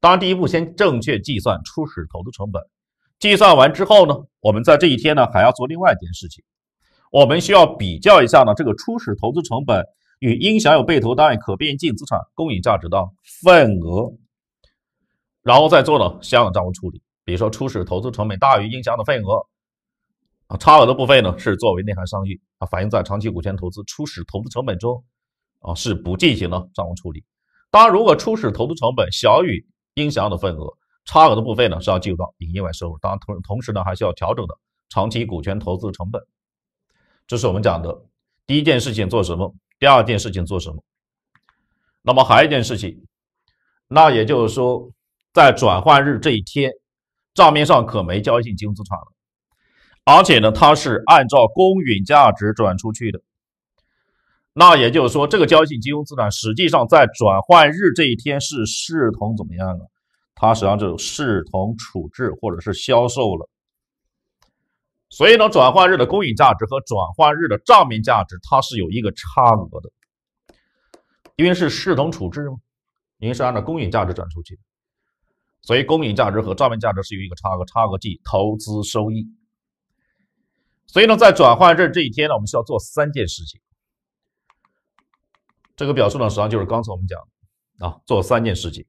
Speaker 1: 当然，第一步先正确计算初始投资成本。计算完之后呢，我们在这一天呢还要做另外一件事情，我们需要比较一下呢这个初始投资成本与应享有被投单位可变净资产公允价值的份额，然后再做呢相应账务处理。比如说，初始投资成本大于应享的份额，啊，差额的部分呢是作为内含商誉啊，反映在长期股权投资初始投资成本中，啊，是不进行的账务处理。当然，如果初始投资成本小于应享有的份额差额的部分呢，是要计入到营业外收入。当然同同时呢，还需要调整的长期股权投资成本。这是我们讲的第一件事情做什么，第二件事情做什么。那么还有一件事情，那也就是说，在转换日这一天，账面上可没交易性金融资产了，而且呢，它是按照公允价值转出去的。那也就是说，这个交易性金融资产实际上在转换日这一天是视同怎么样呢？它实际上就视同处置或者是销售了。所以呢，转换日的公允价值和转换日的账面价值它是有一个差额的，因为是视同处置嘛，因为是按照公允价值转出去，所以公允价值和账面价值是有一个差额，差额即投资收益。所以呢，在转换日这一天呢，我们需要做三件事情。这个表述呢，实际上就是刚才我们讲啊，做三件事情：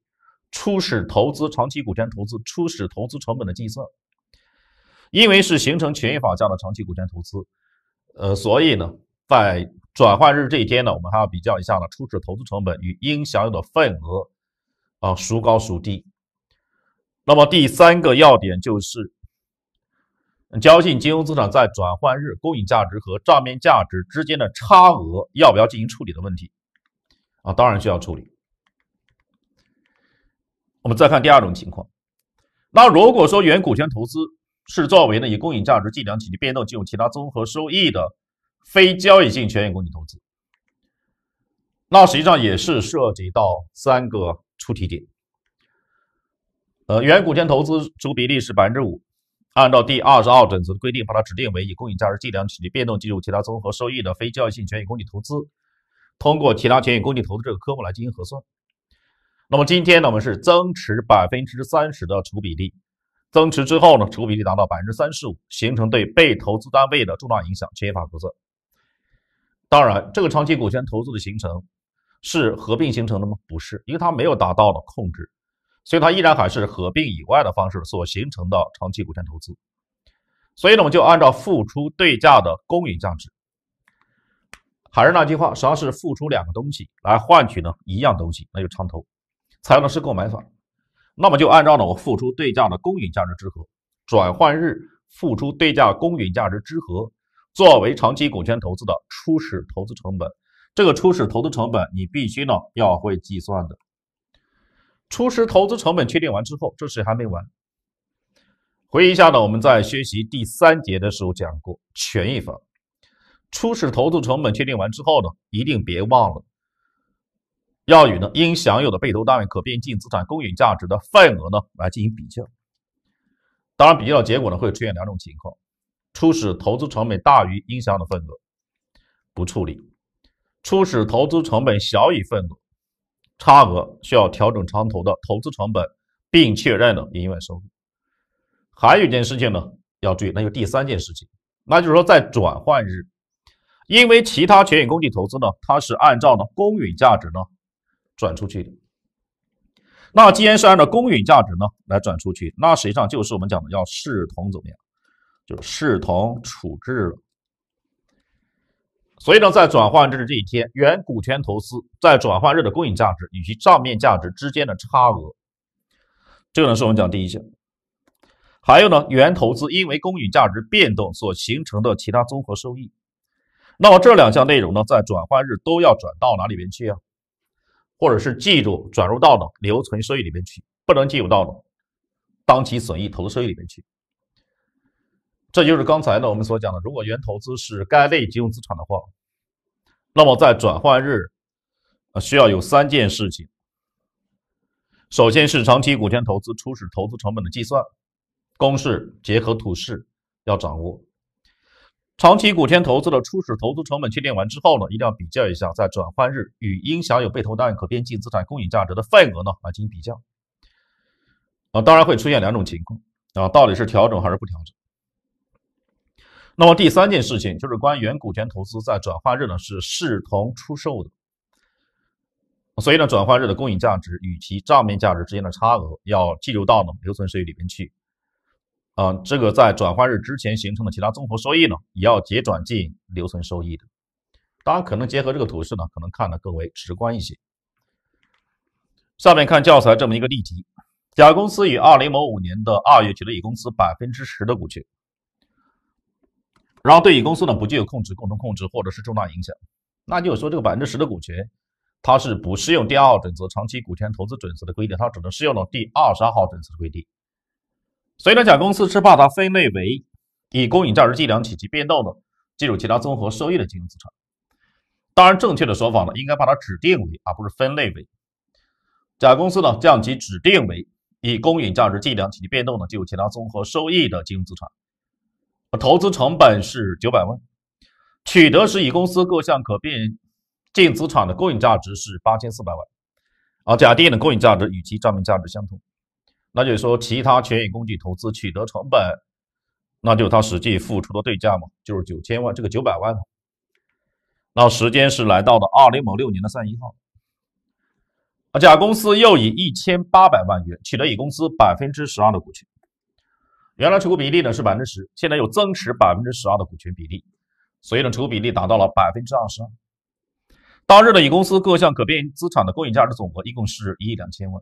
Speaker 1: 初始投资、长期股权投资、初始投资成本的计算。因为是形成权益法下的长期股权投资，呃，所以呢，在转换日这一天呢，我们还要比较一下呢，初始投资成本与应享有的份额啊，孰高孰低。那么第三个要点就是，交信金融资产在转换日公允价值和账面价值之间的差额要不要进行处理的问题。啊，当然需要处理。我们再看第二种情况，那如果说原股权投资是作为呢以公允价值计量且其变动计入其他综合收益的非交易性权益工具投资，那实际上也是涉及到三个出题点。呃，原股权投资持比例是百分之五，按照第二十二准则的规定，把它指定为以公允价值计量且其变动计入其他综合收益的非交易性权益工具投资。通过其他权益工具投资这个科目来进行核算。那么今天呢，我们是增持百分之三十的持股比例，增持之后呢，持股比例达到百分之三十五，形成对被投资单位的重大影响，确认法核算。当然，这个长期股权投资的形成是合并形成的吗？不是，因为它没有达到了控制，所以它依然还是合并以外的方式所形成的长期股权投资。所以呢，我们就按照付出对价的公允价值。还是那句话，实际上是付出两个东西来换取呢一样东西，那就长投，采用的是购买法，那么就按照呢我付出对价的公允价值之和，转换日付出对价公允价值之和作为长期股权投资的初始投资成本，这个初始投资成本你必须呢要会计算的。初始投资成本确定完之后，这事还没完，回忆一下呢我们在学习第三节的时候讲过权益法。初始投资成本确定完之后呢，一定别忘了要与呢应享有的被投单位可变净资产公允价值的份额呢来进行比较。当然，比较的结果呢会出现两种情况：初始投资成本大于应享的份额，不处理；初始投资成本小于份额，差额需要调整长投的投资成本，并确认的营业收入。还有一件事情呢要注意，那就第三件事情，那就是说在转换日。因为其他权益工具投资呢，它是按照呢公允价值呢转出去。的。那既然是按照公允价值呢来转出去，那实际上就是我们讲的要视同怎么样，就视同处置了。所以呢，在转换日的这一天，原股权投资在转换日的公允价值以及账面价值之间的差额，这个呢是我们讲第一项。还有呢，原投资因为公允价值变动所形成的其他综合收益。那么这两项内容呢，在转换日都要转到哪里边去啊？或者是记住转入到的留存收益里面去，不能计入到的当期损益、投资收益里面去。这就是刚才呢我们所讲的，如果原投资是该类金融资产的话，那么在转换日需要有三件事情。首先是长期股权投资初始投资成本的计算公式结合图示要掌握。长期股权投资的初始投资成本确定完之后呢，一定要比较一下，在转换日与应享有被投单位可辨认资产公允价值的份额呢，来进行比较。啊，当然会出现两种情况啊，到底是调整还是不调整？那么第三件事情就是关于原股权投资在转换日呢是视同出售的，所以呢，转换日的公允价值与其账面价值之间的差额要计入到呢留存收益里面去。嗯，这个在转换日之前形成的其他综合收益呢，也要结转进留存收益的。当然，可能结合这个图示呢，可能看得更为直观一些。下面看教材这么一个例题：甲公司于二零某五年的二月取得乙公司百分之十的股权，然后对乙公司呢不具有控制、共同控制或者是重大影响。那就说这个百分之十的股权，它是不适用第二号准则长期股权投资准则的规定，它只能适用了第二十二号准则的规定。所以呢，甲公司是把它分类为以公允价值计量体积变动的计入其他综合收益的金融资产。当然，正确的说法呢，应该把它指定为，而不是分类为。甲公司呢，将其指定为以公允价值计量体积变动的计入其他综合收益的金融资产。投资成本是九百万，取得时乙公司各项可变净资产的公允价值是八千四百万，而甲地的公允价值与其账面价值相同。那就是说，其他权益工具投资取得成本，那就他实际付出的对价嘛，就是九千万这个九百万。那时间是来到了二零某六年的三一号，啊，甲公司又以一千八百万元取得乙公司百分之十二的股权，原来持股比例呢是百分之十，现在又增持百分之十二的股权比例，所以呢持股比例达到了百分之二十二。当日的乙公司各项可变资产的公允价值总额一共是一亿两千万。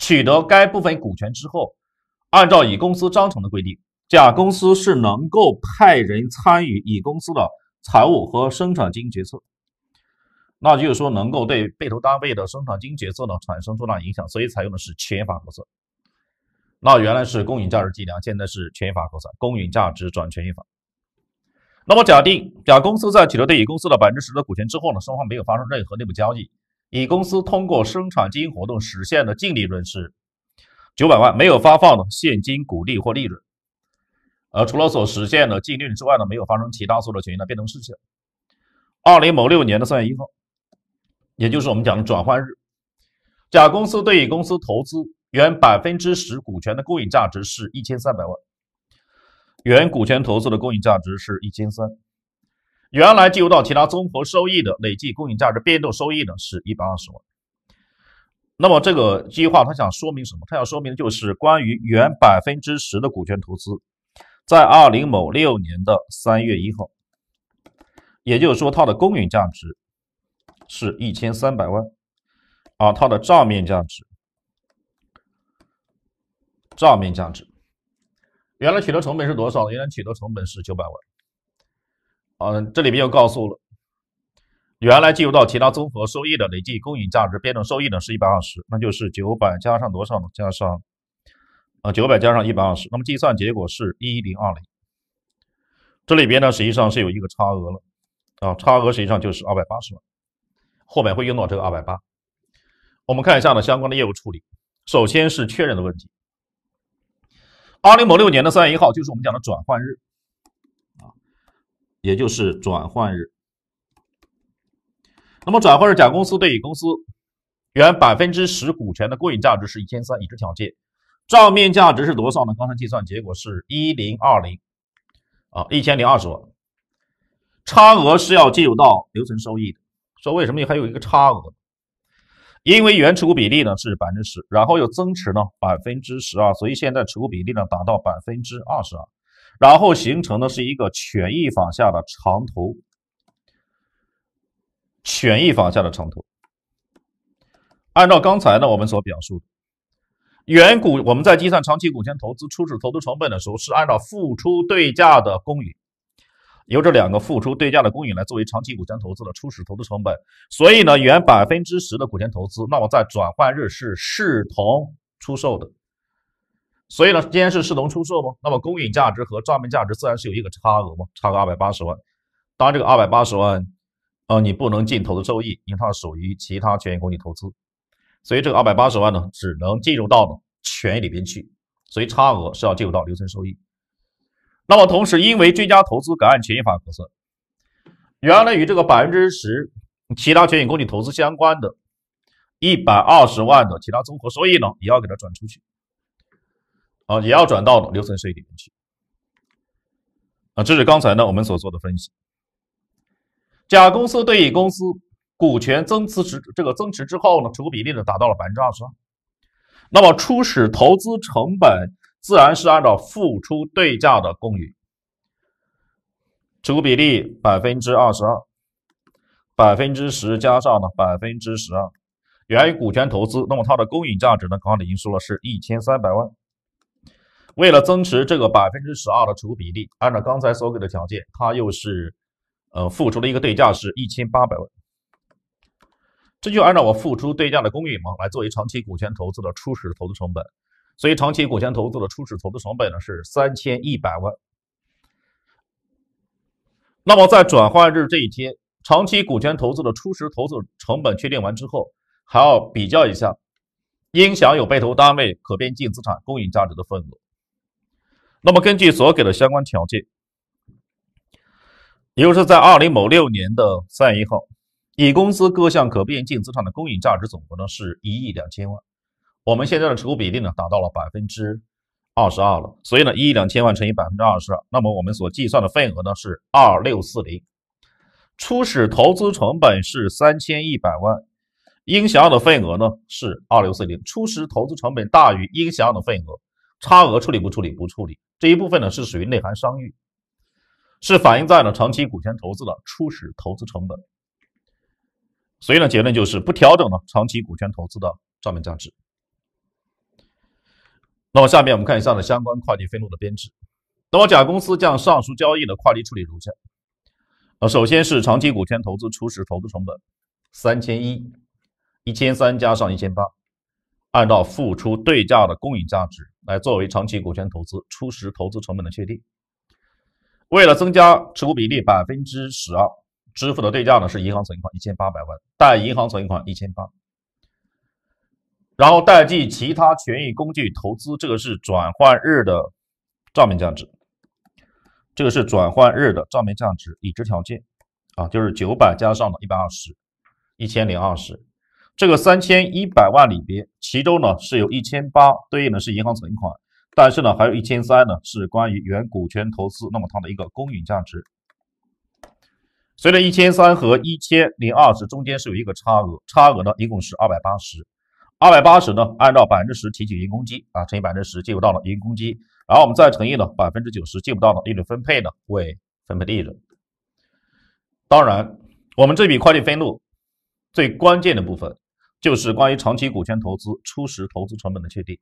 Speaker 1: 取得该部分股权之后，按照乙公司章程的规定，甲公司是能够派人参与乙公司的财务和生产经营决策，那就是说能够对被投单位的生产经营决策呢产生重大影响，所以采用的是权益法核算。那原来是公允价值计量，现在是权益法核算，公允价值转权益法。那么假定甲公司在取得对乙公司的百分之十的股权之后呢，双方没有发生任何内部交易。乙公司通过生产经营活动实现的净利润是九百万，没有发放的现金股利或利润。而除了所实现的净利润之外呢，没有发生其他所有的权益的变动事项。二零某六年的三月一号，也就是我们讲的转换日，甲公司对乙公司投资原百分之十股权的公允价值是一千三百万，原股权投资的公允价值是一千三。原来计入到其他综合收益的累计公允价值变动收益呢，是一百二十万。那么这个计划它想说明什么？它想说明的就是关于原百分之十的股权投资，在二零某六年的三月一号，也就是说它的公允价值是一千三百万，啊，它的账面价值，账面价值原来取得成本是多少呢？原来取得成本是九百万。嗯，这里边又告诉了，原来计入到其他综合收益的累计公允价值变动收益呢是120，那就是900加上多少呢？加上，啊，900加上120，那么计算结果是1020。这里边呢实际上是有一个差额了，啊，差额实际上就是280万，后面会用到这个280。我们看一下呢相关的业务处理，首先是确认的问题。2 0某6年的3月1号就是我们讲的转换日。也就是转换日，那么转换日，甲公司对乙公司原百分之十股权的公允价值是一千三，已知条件，账面价值是多少呢？刚才计算结果是一零二零啊，一千零二十万，差额是要计入到留存收益的。说为什么还有一个差额？因为原持股比例呢是百分之十，然后又增持呢百分之十二，所以现在持股比例呢达到百分之二十二。然后形成的是一个权益法下的长投，权益法下的长投。按照刚才呢我们所表述，的，原股我们在计算长期股权投资初始投资成本的时候，是按照付出对价的公允，由这两个付出对价的公允来作为长期股权投资的初始投资成本。所以呢，原百分之十的股权投资，那么在转换日是视同出售的。所以呢，今天是视同出售吗？那么公允价值和账面价值自然是有一个差额嘛，差个二百八十万。当然，这个二百八十万，呃，你不能进投资收益，因为它属于其他权益工具投资。所以这个二百八十万呢，只能进入到呢权益里边去。所以差额是要进入到留存收益。那么同时，因为追加投资改按权益法核算，原来与这个百分之十其他权益工具投资相关的，一百二十万的其他综合收益呢，也要给它转出去。啊，也要转到留存收益里面去。啊，这是刚才呢我们所做的分析。甲公司对乙公司股权增持值这个增持之后呢，持股比例呢达到了百分之二十二。那么初始投资成本自然是按照付出对价的公允持股比例百分之二十二，百分之十加上呢百分之十二，源于股权投资。那么它的公允价值呢，刚刚已经说了是一千三百万。为了增持这个百分之十二的持股比例，按照刚才所给的条件，它又是，呃，付出了一个对价是一千八百万，这就按照我付出对价的公允嘛，来作为长期股权投资的初始投资成本，所以长期股权投资的初始投资成本呢是三千一百万。那么在转换日这一天，长期股权投资的初始投资成本确定完之后，还要比较一下应享有被投单位可变净资产公允价值的份额。那么根据所给的相关条件，也就是在二零某六年的三月一号，乙公司各项可变净资产的公允价值总额呢是一亿两千万，我们现在的持股比例呢达到了百分之二十二了，所以呢一亿两千万乘以百分之二十二，那么我们所计算的份额呢是二六四零，初始投资成本是三千一百万，应享有的份额呢是二六四零，初始投资成本大于应享有的份额。差额处理不处理不处理这一部分呢是属于内涵商誉，是反映在呢长期股权投资的初始投资成本。所以呢结论就是不调整呢长期股权投资的账面价值。那么下面我们看一下呢相关会计费用的编制。那么甲公司将上述交易的会计处理如下：啊，首先是长期股权投资初始投资成本三千一一千三加上一千八，按照付出对价的公允价值。来作为长期股权投资初始投资成本的确定。为了增加持股比例百分之十二，支付的对价呢是银行存款一千八百万，贷银行存款一千八，然后代记其他权益工具投资，这个是转换日的账面价值，这个是转换日的账面价值，已知条件啊就是九百加上了一百二十，一千零二十。这个三千一百万里边，其中呢是有一千八对应的是银行存款，但是呢还有一千三呢是关于原股权投资那么它的一个公允价值。随着一千三和一千零二十中间是有一个差额，差额呢一共是二百八十，二百八十呢按照百分之十提取盈公积啊，乘以百分之十进入到了盈公积，然后我们再乘以呢百分之九十进入到了利润分配呢为分配利润。当然，我们这笔会计分录最关键的部分。就是关于长期股权投资初始投资成本的确定。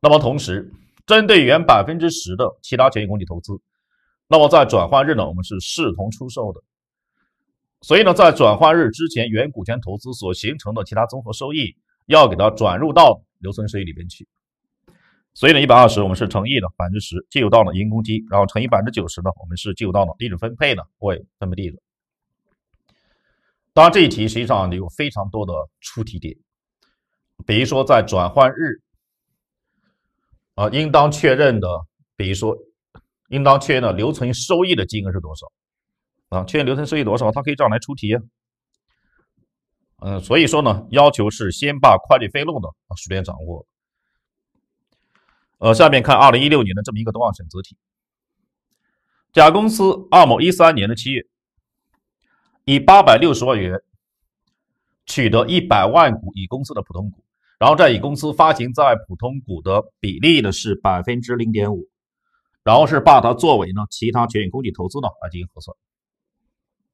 Speaker 1: 那么同时，针对原百分之十的其他权益工具投资，那么在转换日呢，我们是视同出售的。所以呢，在转换日之前，原股权投资所形成的其他综合收益要给它转入到留存收益里边去。所以呢，一百二十我们是乘以了百分之十，计入到了盈公积，然后乘以百分之九十呢，我们是计入到了利润分配呢，为分配利润。当然，这一题实际上有非常多的出题点，比如说在转换日，啊，应当确认的，比如说应当确认的留存收益的金额是多少？啊，确认留存收益多少？它可以这样来出题。嗯，所以说呢，要求是先把会计分录呢熟练掌握。呃，下面看二零一六年的这么一个多项选择题。甲公司二某一三年的七月。以八百六十万元取得一百万股乙公司的普通股，然后在乙公司发行在外普通股的比例呢是百分之零点五，然后是把它作为呢其他权益工具投资呢来进行核算，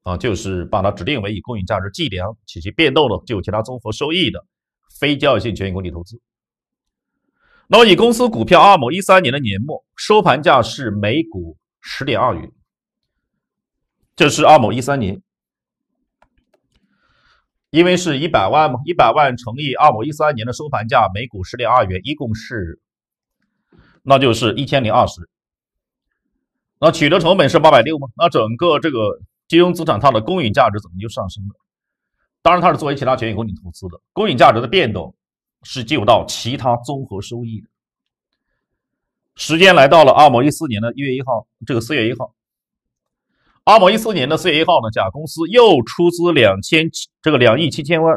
Speaker 1: 啊，就是把它指定为以公允价值计量其其变动呢具有其他综合收益的非交易性权益工具投资。那么乙公司股票二某一三年的年末收盘价是每股十点二元，这是二某一三年。因为是一百万嘛，一百万乘以二某一三年的收盘价每股十点二元，一共是，那就是一千零二十。那取得成本是八百六吗？那整个这个金融资产它的公允价值怎么就上升了？当然，它是作为其他权益供你投资的，公允价值的变动是计入到其他综合收益的。时间来到了二某一四年的一月一号，这个四月一号。二零一四年的四月一号呢，甲公司又出资两千这个两亿七千万，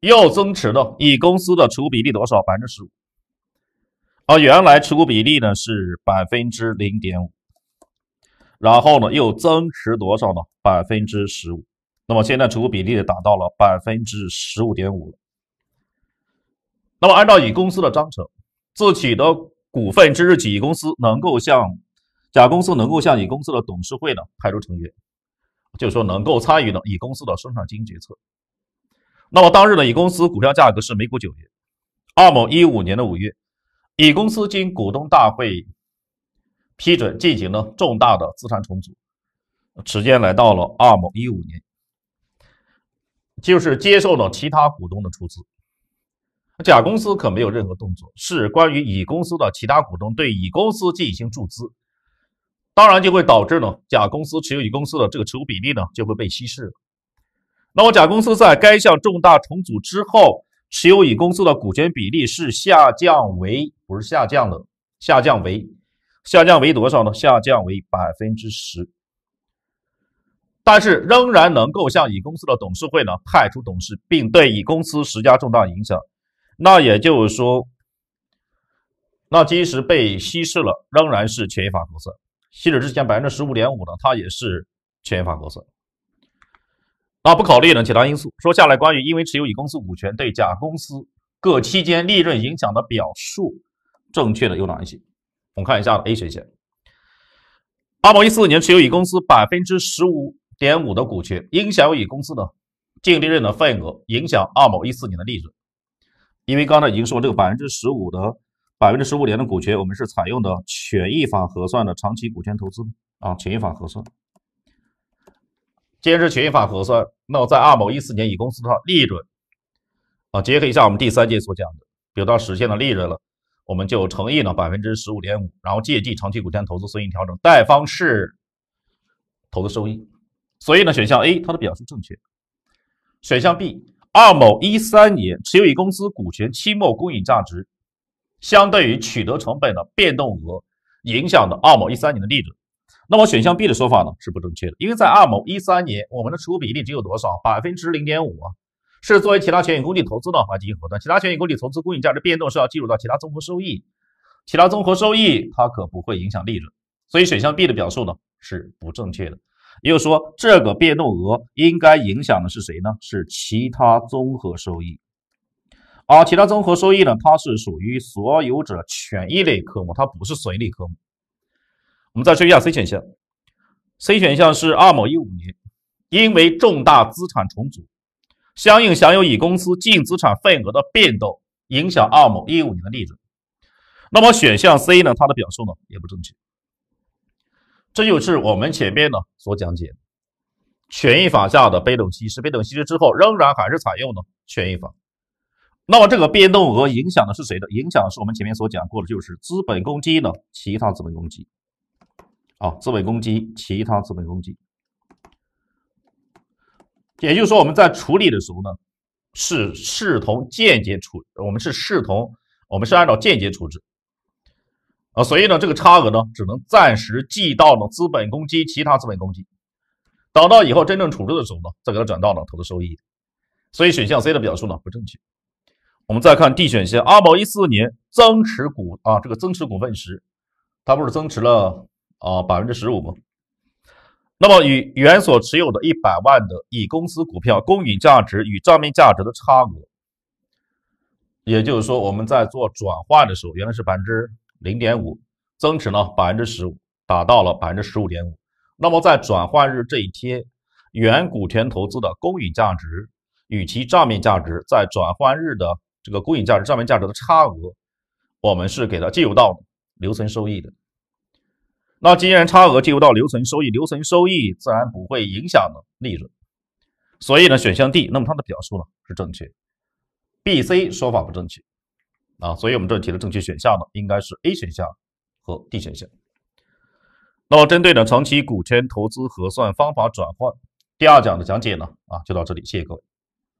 Speaker 1: 又增持了乙公司的持股比例多少？百分之十五。而原来持股比例呢是百分之零点五，然后呢又增持多少呢？百分之十五。那么现在持股比例达到了百分之十五点五了。那么按照乙公司的章程，自己的股份之日起，公司能够向甲公司能够向乙公司的董事会呢派出成员，就说能够参与呢乙公司的生产经营决策。那么当日呢，乙公司股票价格是每股九元。二某一五年的五月，乙公司经股东大会批准进行了重大的资产重组，时间来到了二某一五年，就是接受了其他股东的出资。甲公司可没有任何动作，是关于乙公司的其他股东对乙公司进行注资。当然就会导致呢，甲公司持有乙公司的这个持股比例呢就会被稀释。那么，甲公司在该项重大重组之后，持有乙公司的股权比例是下降为不是下降了，下降为下降为多少呢？下降为百分之十。但是仍然能够向乙公司的董事会呢派出董事，并对乙公司施加重大影响。那也就是说，那即使被稀释了，仍然是权益法核算。吸脂日前百分之十五点五呢，它也是权益法核算。那不考虑呢其他因素。说下来，关于因为持有乙公司股权对甲公司各期间利润影响的表述，正确的有哪一些？我们看一下 A 选项。二某一四年持有乙公司百分之十五点五的股权，影响乙公司的净利润的份额，影响二某一四年的利润。因为刚才已经说这个百分之十五的。百分之十五年的股权，我们是采用的权益法核算的长期股权投资啊，权益法核算。既然是权益法核算，那我在二某一四年乙公司的利润啊，结合一下我们第三节所讲的，比如实现的利润了，我们就乘以呢百分之十五点五，然后借记长期股权投资收益调整，贷方是投资收益。所以呢，选项 A 它的表述正确。选项 B 二某一三年持有乙公司股权期末公允价值。相对于取得成本的变动额影响的二某一三年的利润，那么选项 B 的说法呢是不正确的，因为在二某一三年，我们的持股比例只有多少百分之零点五，是作为其他权益工具投资的话进行核算，其他权益工具投资公允价值变动是要计入到其他综合收益，其他综合收益它可不会影响利润，所以选项 B 的表述呢是不正确的，也就是说这个变动额应该影响的是谁呢？是其他综合收益。好，其他综合收益呢？它是属于所有者权益类科目，它不是损益科目。我们再说一下 C 选项，C 选项是二某一五年因为重大资产重组，相应享有乙公司净资产份额的变动影响二某一五年的利润。那么选项 C 呢？它的表述呢也不正确。这就是我们前面呢所讲解权益法下的被动期实被动期之后，仍然还是采用呢权益法。那么这个变动额影响的是谁的？影响的是我们前面所讲过的，就是资本公积呢，其他资本公积。啊，资本公积，其他资本公积。也就是说，我们在处理的时候呢，是视同间接处，我们是视同，我们是按照间接处置。啊，所以呢，这个差额呢，只能暂时记到了资本公积，其他资本公积。等到以后真正处置的时候呢，再给它转到了投资收益。所以选项 C 的表述呢，不正确。我们再看 D 选项，阿宝一四年增持股啊，这个增持股份时，它不是增持了啊百分之十五吗？那么与原所持有的一百万的乙公司股票公允价值与账面价值的差额，也就是说我们在做转换的时候，原来是百分之零点五，增持了百分之十五，达到了百分之十五点五。那么在转换日这一天，原股权投资的公允价值与其账面价值在转换日的。这个公允价值账面价值的差额，我们是给它计入到留存收益的。那既然差额计入到留存收益，留存收益自然不会影响呢利润。所以呢，选项 D，那么它的表述呢是正确，BC 说法不正确啊。所以我们这题的正确选项呢应该是 A 选项和 D 选项。那么针对呢长期股权投资核算方法转换第二讲的讲解呢啊就到这里，谢谢各位。